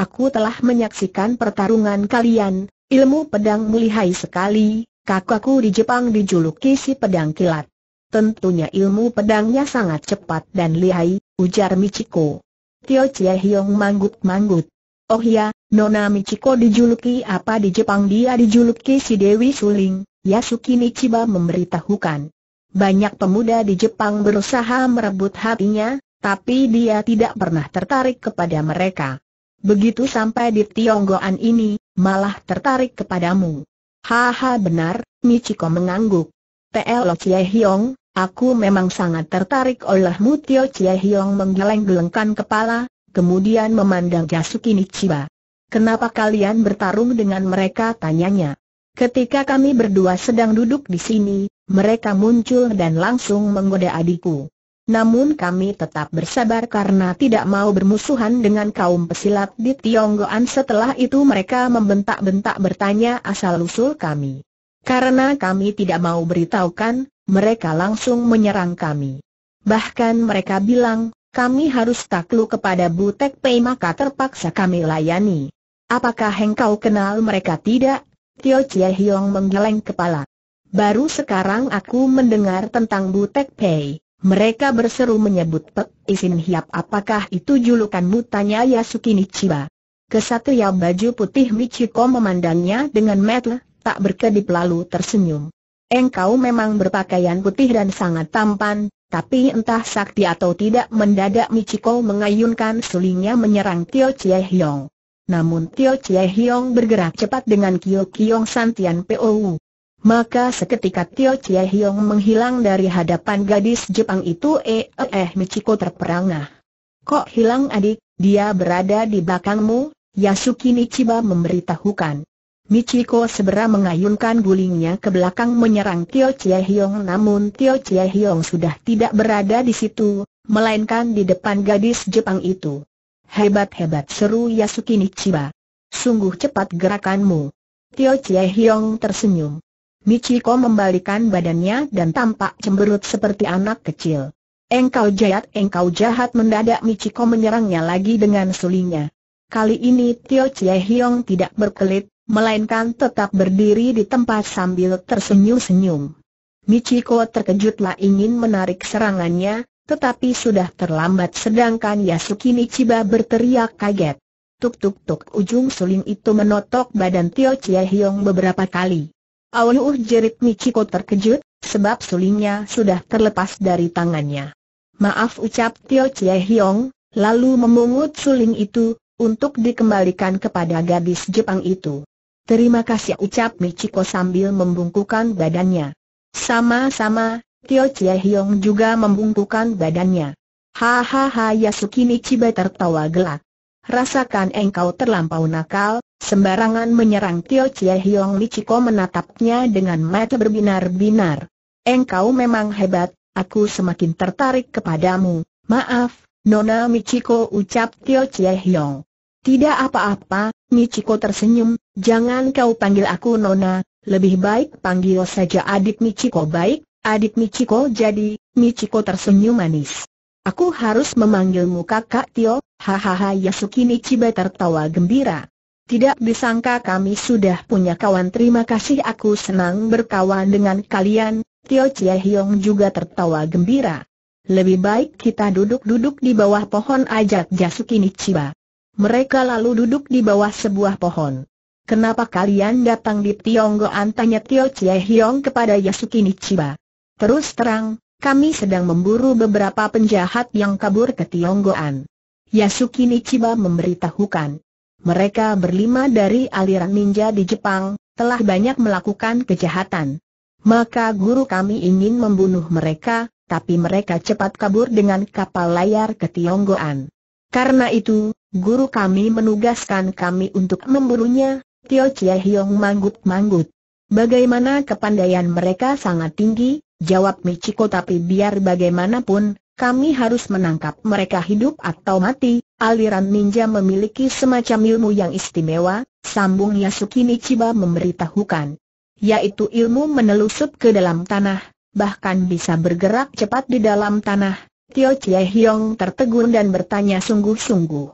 Aku telah menyaksikan pertarungan kalian, Ilmu pedang mulihai sekali, kakakku di Jepang dijuluki si pedang kilat. Tentunya ilmu pedangnya sangat cepat dan lihai, ujar Michiko. Tio Chie Hiong manggut-manggut. Oh ya, Nona Michiko dijuluki apa di Jepang dia dijuluki si Dewi Suling, Yasuki Nichiba memberitahukan. Banyak pemuda di Jepang berusaha merebut hatinya, tapi dia tidak pernah tertarik kepada mereka. Begitu sampai di Tionggoan ini, malah tertarik kepadamu. Haha benar, Michiko mengangguk. Telo Chie Hiong, aku memang sangat tertarik olehmu Tio Chie Hiong menggeleng-gelengkan kepala, kemudian memandang Yasuki Nichiba. Kenapa kalian bertarung dengan mereka tanyanya. Ketika kami berdua sedang duduk di sini, mereka muncul dan langsung menggoda adikku. Namun kami tetap bersabar karena tidak mau bermusuhan dengan kaum pesilat di Tionggoan Setelah itu mereka membentak-bentak bertanya asal-usul kami Karena kami tidak mau beritahukan, mereka langsung menyerang kami Bahkan mereka bilang, kami harus takluk kepada Butek Pei maka terpaksa kami layani Apakah engkau kenal mereka tidak? Tio Chie Hiong menggeleng kepala Baru sekarang aku mendengar tentang Butek Pei mereka berseru menyebut Pek Isin Hiap apakah itu julukan mutanya Yasuki Nichiba. Kesatria baju putih Michiko memandangnya dengan metel, tak berkedip lalu tersenyum. Engkau memang berpakaian putih dan sangat tampan, tapi entah sakti atau tidak mendadak Michiko mengayunkan sulingnya menyerang Tio Chie Hiong. Namun Tio Chie Hiong bergerak cepat dengan Kyo Kyong Santian POU. Maka seketika Tio Chie Hiong menghilang dari hadapan gadis Jepang itu eh eh, eh Michiko terperangah. Kok hilang adik, dia berada di belakangmu, Yasuki Nichiba memberitahukan. Michiko segera mengayunkan gulingnya ke belakang menyerang Tio Chie Hiong namun Tio Chie Hiong sudah tidak berada di situ, melainkan di depan gadis Jepang itu. Hebat-hebat seru Yasuki Nichiba. Sungguh cepat gerakanmu. Tio Chie Hiong tersenyum. Michiko membalikan badannya dan tampak cemberut seperti anak kecil. Engkau jahat, engkau jahat mendadak Michiko menyerangnya lagi dengan sulingnya. Kali ini Tio Chie Hiong tidak berkelit, melainkan tetap berdiri di tempat sambil tersenyum-senyum. Michiko terkejutlah ingin menarik serangannya, tetapi sudah terlambat sedangkan Yasuki Michiba berteriak kaget. Tuk-tuk-tuk ujung suling itu menotok badan Tio Chie Hiong beberapa kali. Awuh jerit Michiko terkejut, sebab sulingnya sudah terlepas dari tangannya. Maaf ucap Tio Chie Hiong, lalu memungut suling itu, untuk dikembalikan kepada gadis Jepang itu. Terima kasih ucap Michiko sambil membungkukan badannya. Sama-sama, Tio Chie Hiong juga membungkukan badannya. Hahaha Yasuki Michiba tertawa gelak rasakan engkau terlampau nakal, sembarangan menyerang Tio Chie Hiong Michiko menatapnya dengan mata berbinar-binar. Engkau memang hebat, aku semakin tertarik kepadamu, maaf, Nona Michiko ucap Tio Chie Hiong. Tidak apa-apa, Michiko tersenyum, jangan kau panggil aku Nona, lebih baik panggil saja adik Michiko baik, adik Michiko jadi, Michiko tersenyum manis. Aku harus memanggilmu kakak Tio, hahaha Yasuki Nichiba tertawa gembira. Tidak disangka kami sudah punya kawan terima kasih aku senang berkawan dengan kalian, Tio Chie Hiong juga tertawa gembira. Lebih baik kita duduk-duduk di bawah pohon ajak Yasuki Nichiba. Mereka lalu duduk di bawah sebuah pohon. Kenapa kalian datang di Tionggoan tanya Tio Chie Hiong kepada Yasuki Nichiba. Terus terang, kami sedang memburu beberapa penjahat yang kabur ke Tionggoan. Yasuki Nichiba memberitahukan. Mereka berlima dari aliran ninja di Jepang, telah banyak melakukan kejahatan. Maka guru kami ingin membunuh mereka, tapi mereka cepat kabur dengan kapal layar ke Tionggoan. Karena itu, guru kami menugaskan kami untuk memburunya. Tio Chie Hiong manggut-manggut. Bagaimana kepandaian mereka sangat tinggi, Jawab Michiko tapi biar bagaimanapun, kami harus menangkap mereka hidup atau mati, aliran ninja memiliki semacam ilmu yang istimewa, sambung Yasuki Nichiba memberitahukan. Yaitu ilmu menelusup ke dalam tanah, bahkan bisa bergerak cepat di dalam tanah. Tio Chie Hiong tertegun dan bertanya sungguh-sungguh.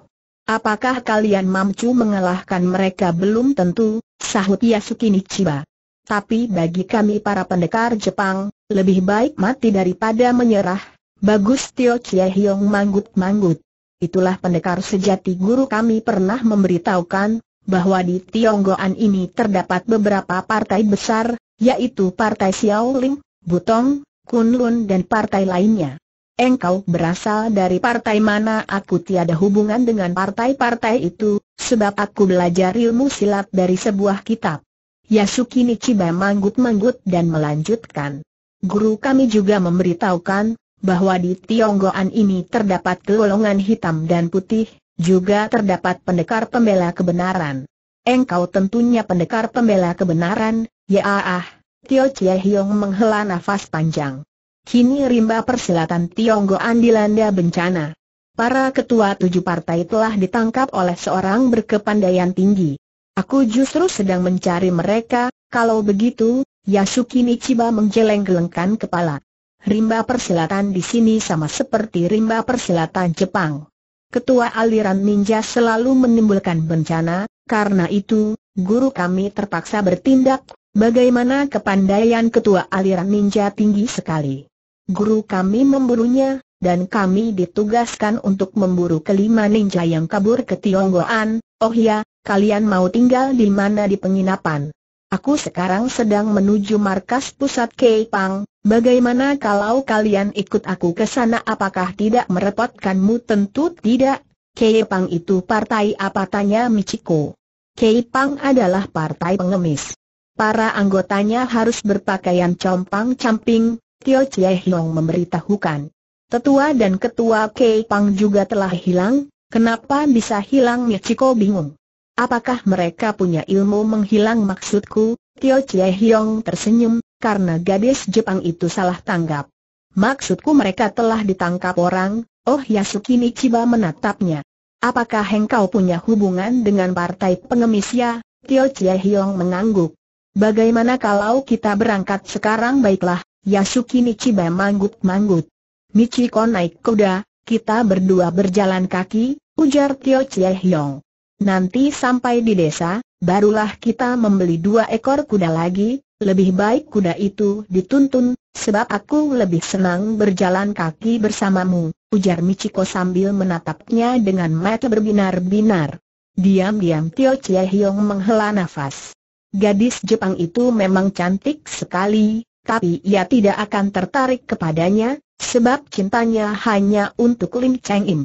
Apakah kalian mampu mengalahkan mereka belum tentu, sahut Yasuki Nichiba tapi bagi kami para pendekar Jepang, lebih baik mati daripada menyerah. Bagus Tio Chie Hiong manggut-manggut. Itulah pendekar sejati guru kami pernah memberitahukan, bahwa di Tionggoan ini terdapat beberapa partai besar, yaitu Partai Xiaoling, Butong, Kunlun dan partai lainnya. Engkau berasal dari partai mana aku tiada hubungan dengan partai-partai itu, sebab aku belajar ilmu silat dari sebuah kitab. Yasuki Nichiba manggut-manggut dan melanjutkan. Guru kami juga memberitahukan, bahwa di Tionggoan ini terdapat golongan hitam dan putih, juga terdapat pendekar pembela kebenaran. Engkau tentunya pendekar pembela kebenaran, ya ah, Tio Chie Hiong menghela nafas panjang. Kini rimba persilatan Tionggoan dilanda bencana. Para ketua tujuh partai telah ditangkap oleh seorang berkepandaian tinggi. Aku justru sedang mencari mereka, kalau begitu, Yasuki Nichiba menggeleng-gelengkan kepala. Rimba persilatan di sini sama seperti rimba persilatan Jepang. Ketua aliran ninja selalu menimbulkan bencana, karena itu, guru kami terpaksa bertindak, bagaimana kepandaian ketua aliran ninja tinggi sekali. Guru kami memburunya, dan kami ditugaskan untuk memburu kelima ninja yang kabur ke Tionggoan, oh ya, kalian mau tinggal di mana di penginapan? Aku sekarang sedang menuju markas pusat Kepang. bagaimana kalau kalian ikut aku ke sana apakah tidak merepotkanmu? Tentu tidak, Kepang itu partai apa tanya Michiko. Kepang adalah partai pengemis. Para anggotanya harus berpakaian compang-camping, Tio Chie Hiong memberitahukan. Tetua dan ketua Kepang juga telah hilang, kenapa bisa hilang Michiko bingung. Apakah mereka punya ilmu menghilang maksudku? Tio Chie Hyong tersenyum, karena gadis Jepang itu salah tanggap. Maksudku mereka telah ditangkap orang, oh Yasuki Nichiba menatapnya. Apakah engkau punya hubungan dengan partai pengemis ya? Tio Chie Hyong mengangguk. Bagaimana kalau kita berangkat sekarang baiklah, Yasuki Nichiba manggut-manggut. Michiko naik kuda, kita berdua berjalan kaki, ujar Tio Chie Hyong. Nanti sampai di desa, barulah kita membeli dua ekor kuda lagi, lebih baik kuda itu dituntun, sebab aku lebih senang berjalan kaki bersamamu, ujar Michiko sambil menatapnya dengan mata berbinar-binar. Diam-diam Tio Chie Hiong menghela nafas. Gadis Jepang itu memang cantik sekali, tapi ia tidak akan tertarik kepadanya, sebab cintanya hanya untuk Lim Cheng Im.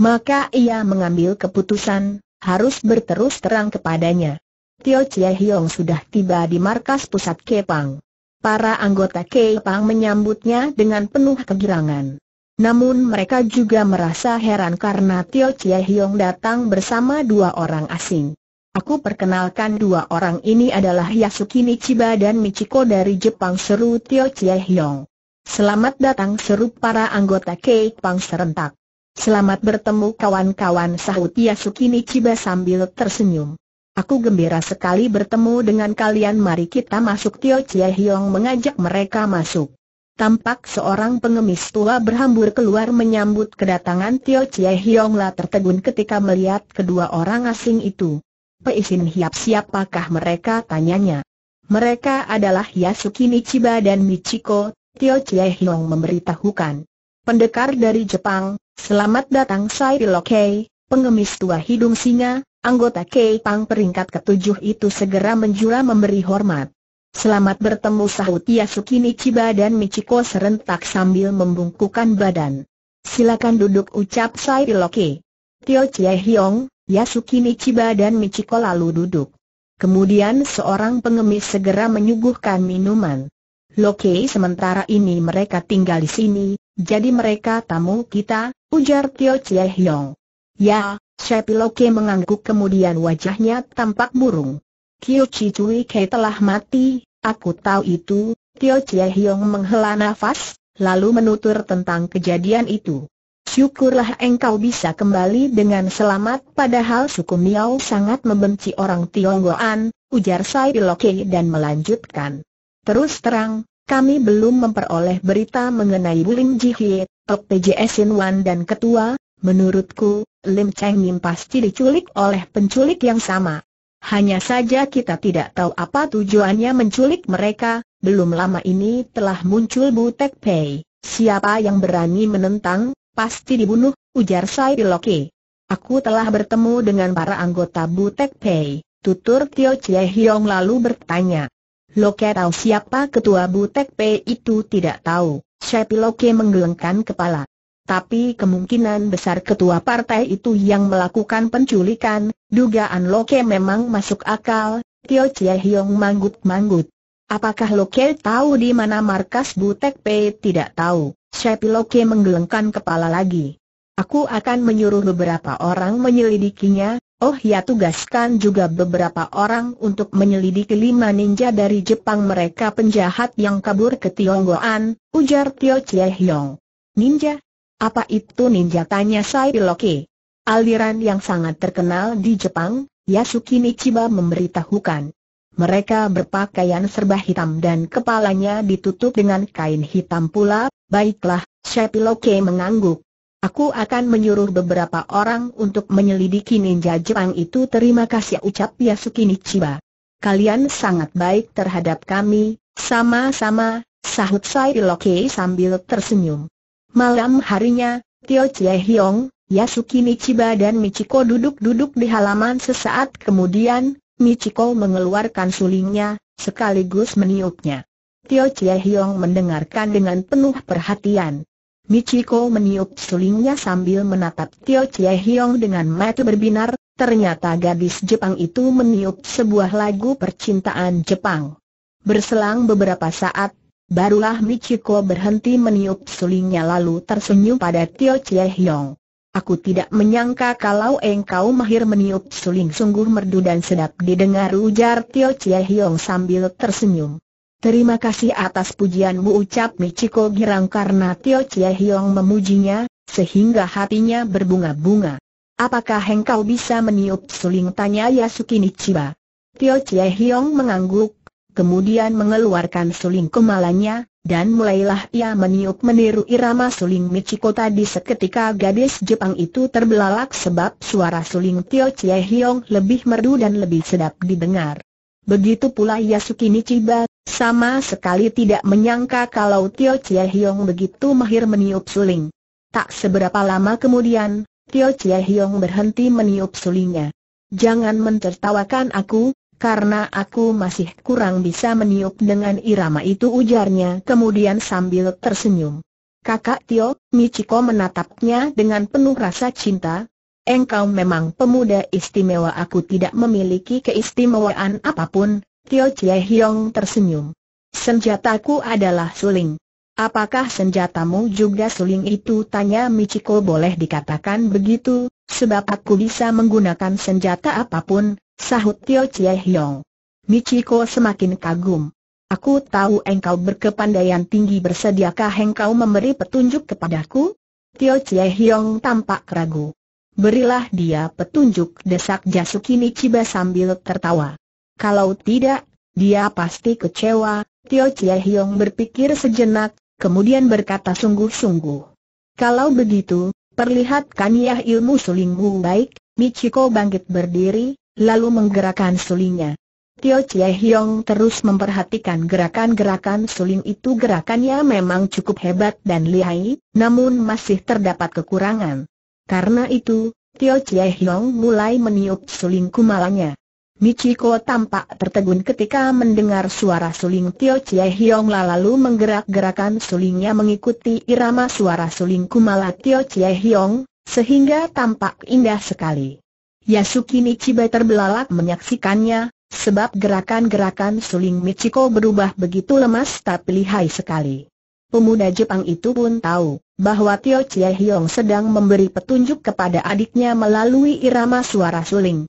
Maka ia mengambil keputusan, harus berterus terang kepadanya. Tio Chie Hiong sudah tiba di markas pusat Kepang. Para anggota Kepang menyambutnya dengan penuh kegirangan. Namun mereka juga merasa heran karena Tio Chie Hiong datang bersama dua orang asing. Aku perkenalkan dua orang ini adalah Yasuki Nichiba dan Michiko dari Jepang seru Tio Chie Hiong. Selamat datang seru para anggota Kepang serentak. Selamat bertemu kawan-kawan sahut Yasuki Nichiba sambil tersenyum. Aku gembira sekali bertemu dengan kalian mari kita masuk Tio Chie Hyong mengajak mereka masuk. Tampak seorang pengemis tua berhambur keluar menyambut kedatangan Tio Chie Hyong lah tertegun ketika melihat kedua orang asing itu. Peisin Hiap siapakah mereka tanyanya. Mereka adalah Yasuki Nichiba dan Michiko, Tio Chie Hyong memberitahukan. Pendekar dari Jepang, Selamat datang Sai Pilokei, pengemis tua hidung singa, anggota Kei Pang peringkat ketujuh itu segera menjura memberi hormat. Selamat bertemu sahut Yasuki Nichiba dan Michiko serentak sambil membungkukan badan. Silakan duduk ucap Sai Pilokei. Tio Chie Hyong, Yasuki Nichiba dan Michiko lalu duduk. Kemudian seorang pengemis segera menyuguhkan minuman. Lokei sementara ini mereka tinggal di sini, jadi mereka tamu kita, ujar Tio Chie Hiong. Ya, Shepiloke mengangguk kemudian wajahnya tampak burung. murung. Chi Chui Ke telah mati, aku tahu itu, Tio Chie Hiong menghela nafas, lalu menutur tentang kejadian itu. Syukurlah engkau bisa kembali dengan selamat padahal suku Miao sangat membenci orang Tionggoan, ujar Sai Piloke dan melanjutkan. Terus terang, kami belum memperoleh berita mengenai Lim Ji Hie, PJS Sin Wan dan Ketua, menurutku, Lim Cheng Nim pasti diculik oleh penculik yang sama. Hanya saja kita tidak tahu apa tujuannya menculik mereka, belum lama ini telah muncul Butek Pei. Siapa yang berani menentang, pasti dibunuh, ujar Sai Loki. Aku telah bertemu dengan para anggota Butek Pei, tutur Tio Chie Hiong lalu bertanya, tahu siapa ketua Butek P itu tidak tahu, Loke menggelengkan kepala. Tapi kemungkinan besar ketua partai itu yang melakukan penculikan, dugaan Loke memang masuk akal, Tio Chie Hiong manggut-manggut. Apakah Loke tahu di mana markas Butek P? Tidak tahu. Loke menggelengkan kepala lagi. Aku akan menyuruh beberapa orang menyelidikinya, Oh ya tugaskan juga beberapa orang untuk menyelidiki lima ninja dari Jepang mereka penjahat yang kabur ke Tionggoan, ujar Tio Chie Hiong. Ninja? Apa itu ninja tanya Sai Piloke. Aliran yang sangat terkenal di Jepang, Yasuki Nichiba memberitahukan. Mereka berpakaian serba hitam dan kepalanya ditutup dengan kain hitam pula, baiklah, Piloke mengangguk. Aku akan menyuruh beberapa orang untuk menyelidiki ninja Jepang itu terima kasih ucap Yasuki Nichiba. Kalian sangat baik terhadap kami, sama-sama, sahut Sai Loke sambil tersenyum. Malam harinya, Tio Chie Hiong, Yasuki Nichiba dan Michiko duduk-duduk di halaman sesaat kemudian, Michiko mengeluarkan sulingnya, sekaligus meniupnya. Tio Chie Hiong mendengarkan dengan penuh perhatian. Michiko meniup sulingnya sambil menatap Tio Chie Hiong dengan mata berbinar, ternyata gadis Jepang itu meniup sebuah lagu percintaan Jepang. Berselang beberapa saat, barulah Michiko berhenti meniup sulingnya lalu tersenyum pada Tio Chie Hiong. Aku tidak menyangka kalau engkau mahir meniup suling sungguh merdu dan sedap didengar ujar Tio Chie Hiong sambil tersenyum. Terima kasih atas pujianmu ucap Michiko girang karena Tio Chie Hiong memujinya, sehingga hatinya berbunga-bunga. Apakah engkau bisa meniup suling tanya Yasuki Nichiba? Tio Chie Hiong mengangguk, kemudian mengeluarkan suling kemalanya dan mulailah ia meniup meniru irama suling Michiko tadi seketika gadis Jepang itu terbelalak sebab suara suling Tio Chie Hiong lebih merdu dan lebih sedap didengar. Begitu pula Yasuki Nichiba, sama sekali tidak menyangka kalau Tio Chie Hiong begitu mahir meniup suling. Tak seberapa lama kemudian, Tio Chie Hiong berhenti meniup sulingnya. Jangan mentertawakan aku, karena aku masih kurang bisa meniup dengan irama itu ujarnya kemudian sambil tersenyum. Kakak Tio, Michiko menatapnya dengan penuh rasa cinta. Engkau memang pemuda istimewa aku tidak memiliki keistimewaan apapun, Tio Chie Hiong tersenyum. Senjataku adalah suling. Apakah senjatamu juga suling itu? Tanya Michiko boleh dikatakan begitu, sebab aku bisa menggunakan senjata apapun, sahut Tio Chie Hiong. Michiko semakin kagum. Aku tahu engkau berkepandaian tinggi bersediakah engkau memberi petunjuk kepadaku? Tio Chie Hiong tampak ragu. Berilah dia petunjuk desak Jasuki Nichiba sambil tertawa. Kalau tidak, dia pasti kecewa. Tio Chie Hiong berpikir sejenak, kemudian berkata sungguh-sungguh. Kalau begitu, perlihatkan ya ilmu sulingmu baik, Michiko bangkit berdiri, lalu menggerakkan sulingnya. Tio Chie Hiong terus memperhatikan gerakan-gerakan suling itu gerakannya memang cukup hebat dan lihai, namun masih terdapat kekurangan. Karena itu, Tio Chie Hiong mulai meniup suling kumalanya. Michiko tampak tertegun ketika mendengar suara suling Tio Chie Hiong lalu menggerak-gerakan sulingnya mengikuti irama suara suling Kumala Tio Chie Hiong, sehingga tampak indah sekali. Yasuki Michiba terbelalak menyaksikannya, sebab gerakan-gerakan suling Michiko berubah begitu lemas tapi lihai sekali. Pemuda Jepang itu pun tahu bahwa Tio Chie Hiong sedang memberi petunjuk kepada adiknya melalui irama suara suling.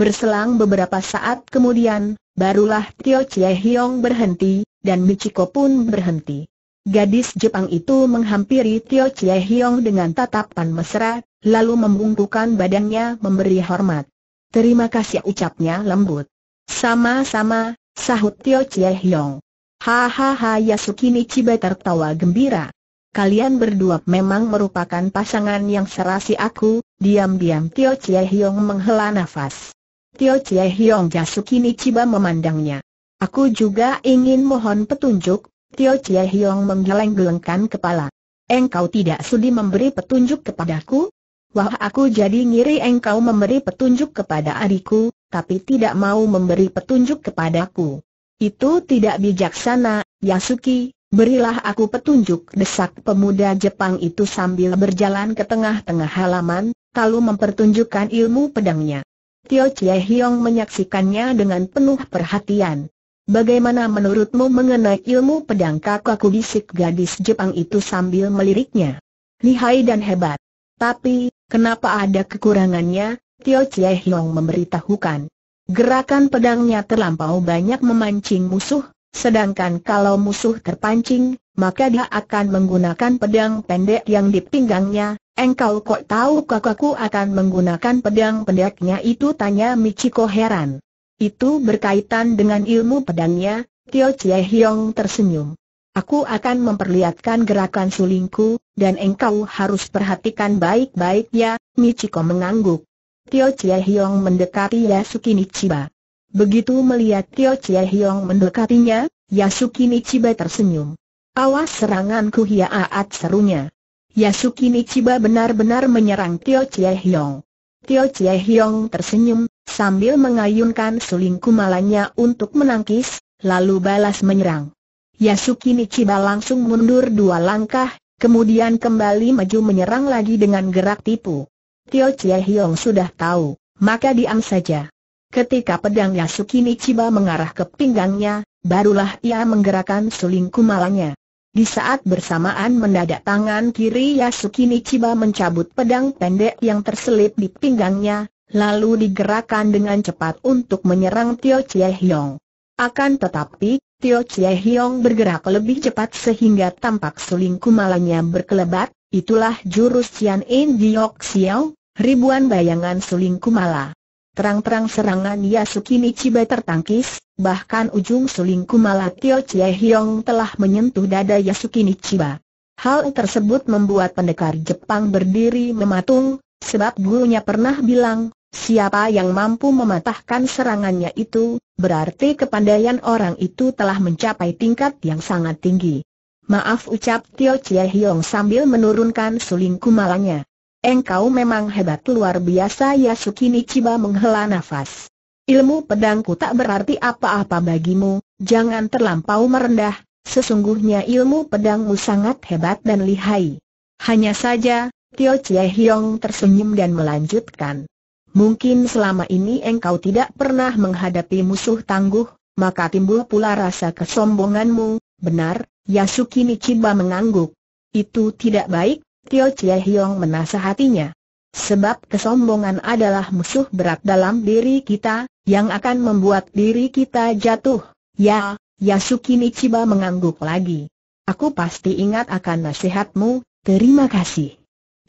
Berselang beberapa saat kemudian, barulah Tio Chie Hiong berhenti, dan Michiko pun berhenti. Gadis Jepang itu menghampiri Tio Chie Hiong dengan tatapan mesra, lalu membungkukan badannya memberi hormat. Terima kasih ucapnya lembut. Sama-sama, sahut Tio Chie Hiong. Hahaha Yasuki Nichiba tertawa gembira. Kalian berdua memang merupakan pasangan yang serasi aku, diam-diam Tio Chie Hiong menghela nafas. Tio Chie Hiong Jasuki Nichiba memandangnya. Aku juga ingin mohon petunjuk, Tio Chie Hiong menggeleng-gelengkan kepala. Engkau tidak sudi memberi petunjuk kepadaku? Wah aku jadi ngiri engkau memberi petunjuk kepada adikku, tapi tidak mau memberi petunjuk kepadaku. Itu tidak bijaksana, Yasuki, berilah aku petunjuk desak pemuda Jepang itu sambil berjalan ke tengah-tengah halaman, lalu mempertunjukkan ilmu pedangnya. Tio Chie Hiong menyaksikannya dengan penuh perhatian. Bagaimana menurutmu mengenai ilmu pedang kakakku bisik gadis Jepang itu sambil meliriknya? Lihai dan hebat. Tapi, kenapa ada kekurangannya? Tio Chie Hiong memberitahukan. Gerakan pedangnya terlampau banyak memancing musuh, sedangkan kalau musuh terpancing, maka dia akan menggunakan pedang pendek yang di pinggangnya, Engkau kok tahu kakakku akan menggunakan pedang pendeknya itu tanya Michiko heran. Itu berkaitan dengan ilmu pedangnya, Tio Chie Hiong tersenyum. Aku akan memperlihatkan gerakan sulingku, dan engkau harus perhatikan baik-baik ya, Michiko mengangguk. Tio Chie Hiong mendekati Yasuki Nichiba. Begitu melihat Tio Chie Hiong mendekatinya, Yasuki Nichiba tersenyum. Awas seranganku hiaat serunya. Yasuki Michiba benar-benar menyerang Tio Chie Hiong. Tio Chie Hiong tersenyum, sambil mengayunkan suling kumalanya untuk menangkis, lalu balas menyerang. Yasuki Michiba langsung mundur dua langkah, kemudian kembali maju menyerang lagi dengan gerak tipu. Tio Chie Hiong sudah tahu, maka diam saja. Ketika pedang Yasuki Michiba mengarah ke pinggangnya, barulah ia menggerakkan suling kumalanya. Di saat bersamaan mendadak tangan kiri Yasuki Nichiba mencabut pedang pendek yang terselip di pinggangnya, lalu digerakkan dengan cepat untuk menyerang Tio Chie Hiong. Akan tetapi, Tio Chie Hiong bergerak lebih cepat sehingga tampak selingkuh kumalannya berkelebat, itulah jurus Cian In Giok Xiao, ribuan bayangan selingkuh kumala. Terang-terang serangan Yasuki Chiba tertangkis, bahkan ujung suling Kumala Tio Chie Hiong telah menyentuh dada Yasuki Chiba. Hal tersebut membuat pendekar Jepang berdiri mematung, sebab gurunya pernah bilang, siapa yang mampu mematahkan serangannya itu, berarti kepandaian orang itu telah mencapai tingkat yang sangat tinggi. Maaf ucap Tio Chie Hiong sambil menurunkan suling kumalanya. Engkau memang hebat luar biasa Yasuki Ciba menghela nafas. Ilmu pedangku tak berarti apa-apa bagimu, jangan terlampau merendah, sesungguhnya ilmu pedangmu sangat hebat dan lihai. Hanya saja, Tio Chie Hiong tersenyum dan melanjutkan. Mungkin selama ini engkau tidak pernah menghadapi musuh tangguh, maka timbul pula rasa kesombonganmu, benar, Yasuki Nichiba mengangguk. Itu tidak baik, Tio Chie Hiong menasehatinya. Sebab kesombongan adalah musuh berat dalam diri kita, yang akan membuat diri kita jatuh. Ya, Yasuki Nichiba mengangguk lagi. Aku pasti ingat akan nasihatmu, terima kasih.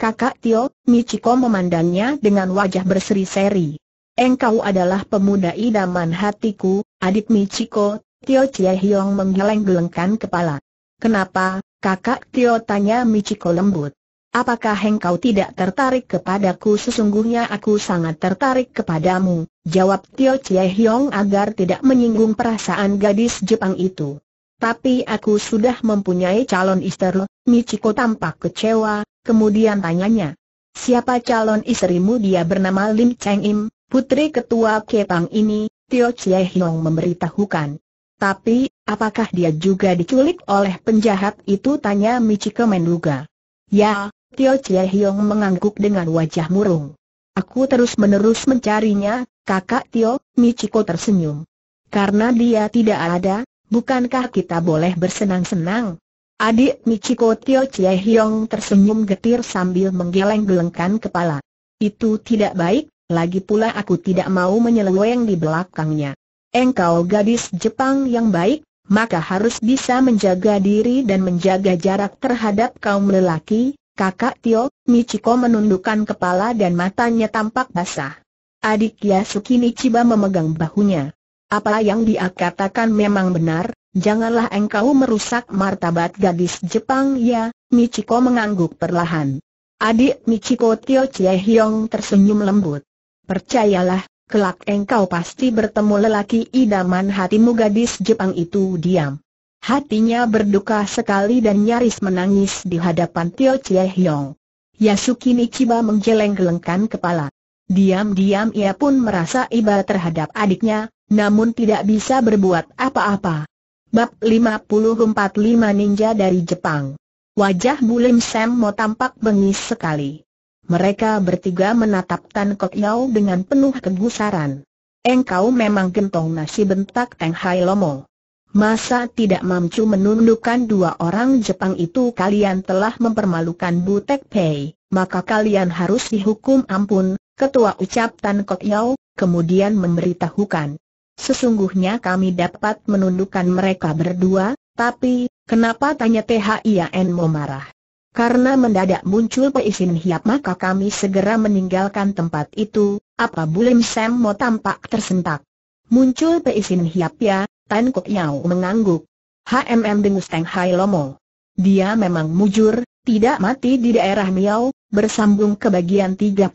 Kakak Tio, Michiko memandangnya dengan wajah berseri-seri. Engkau adalah pemuda idaman hatiku, adik Michiko, Tio Chie Hiong menggeleng-gelengkan kepala. Kenapa, kakak Tio tanya Michiko lembut. Apakah engkau tidak tertarik kepadaku? Sesungguhnya aku sangat tertarik kepadamu, jawab Tio Chie Hiong agar tidak menyinggung perasaan gadis Jepang itu. Tapi aku sudah mempunyai calon istri, Michiko tampak kecewa, kemudian tanyanya. Siapa calon istrimu? Dia bernama Lim Cheng Im, putri ketua Kepang ini, Tio Chie Hiong memberitahukan. Tapi, apakah dia juga diculik oleh penjahat itu? Tanya Michiko menduga. Ya, Tio Chie Hiong mengangguk dengan wajah murung. Aku terus-menerus mencarinya, kakak Tio, Michiko tersenyum. Karena dia tidak ada, bukankah kita boleh bersenang-senang? Adik Michiko Tio Chie Hiong tersenyum getir sambil menggeleng-gelengkan kepala. Itu tidak baik, lagi pula aku tidak mau menyeleweng di belakangnya. Engkau gadis Jepang yang baik, maka harus bisa menjaga diri dan menjaga jarak terhadap kaum lelaki, Kakak Tio, Michiko menundukkan kepala dan matanya tampak basah. Adik Yasuki Nichiba memegang bahunya. Apa yang dia katakan memang benar, janganlah engkau merusak martabat gadis Jepang ya, Michiko mengangguk perlahan. Adik Michiko Tio Chie Hyong tersenyum lembut. Percayalah, kelak engkau pasti bertemu lelaki idaman hatimu gadis Jepang itu diam. Hatinya berduka sekali dan nyaris menangis di hadapan Tio Chie Hiong. Yasuki Nichiba menggeleng-gelengkan kepala. Diam-diam ia pun merasa iba terhadap adiknya, namun tidak bisa berbuat apa-apa. Bab 545 Ninja dari Jepang Wajah Bulim Sam mau tampak bengis sekali. Mereka bertiga menatap Tan Kok Yao dengan penuh kegusaran. Engkau memang gentong nasi bentak Teng Hai Lomo. Masa tidak mampu menundukkan dua orang Jepang itu kalian telah mempermalukan Butek Pei, maka kalian harus dihukum ampun, ketua ucap Tan Kok Yau, kemudian memberitahukan. Sesungguhnya kami dapat menundukkan mereka berdua, tapi, kenapa tanya THIAN mau marah? Karena mendadak muncul peisin hiap maka kami segera meninggalkan tempat itu, apa Bulim Sam mau tampak tersentak. Muncul peisin hiap ya, Tan Kok Yao mengangguk. HMM dengus Teng Hai Lomo. Dia memang mujur, tidak mati di daerah Miao, bersambung ke bagian 32.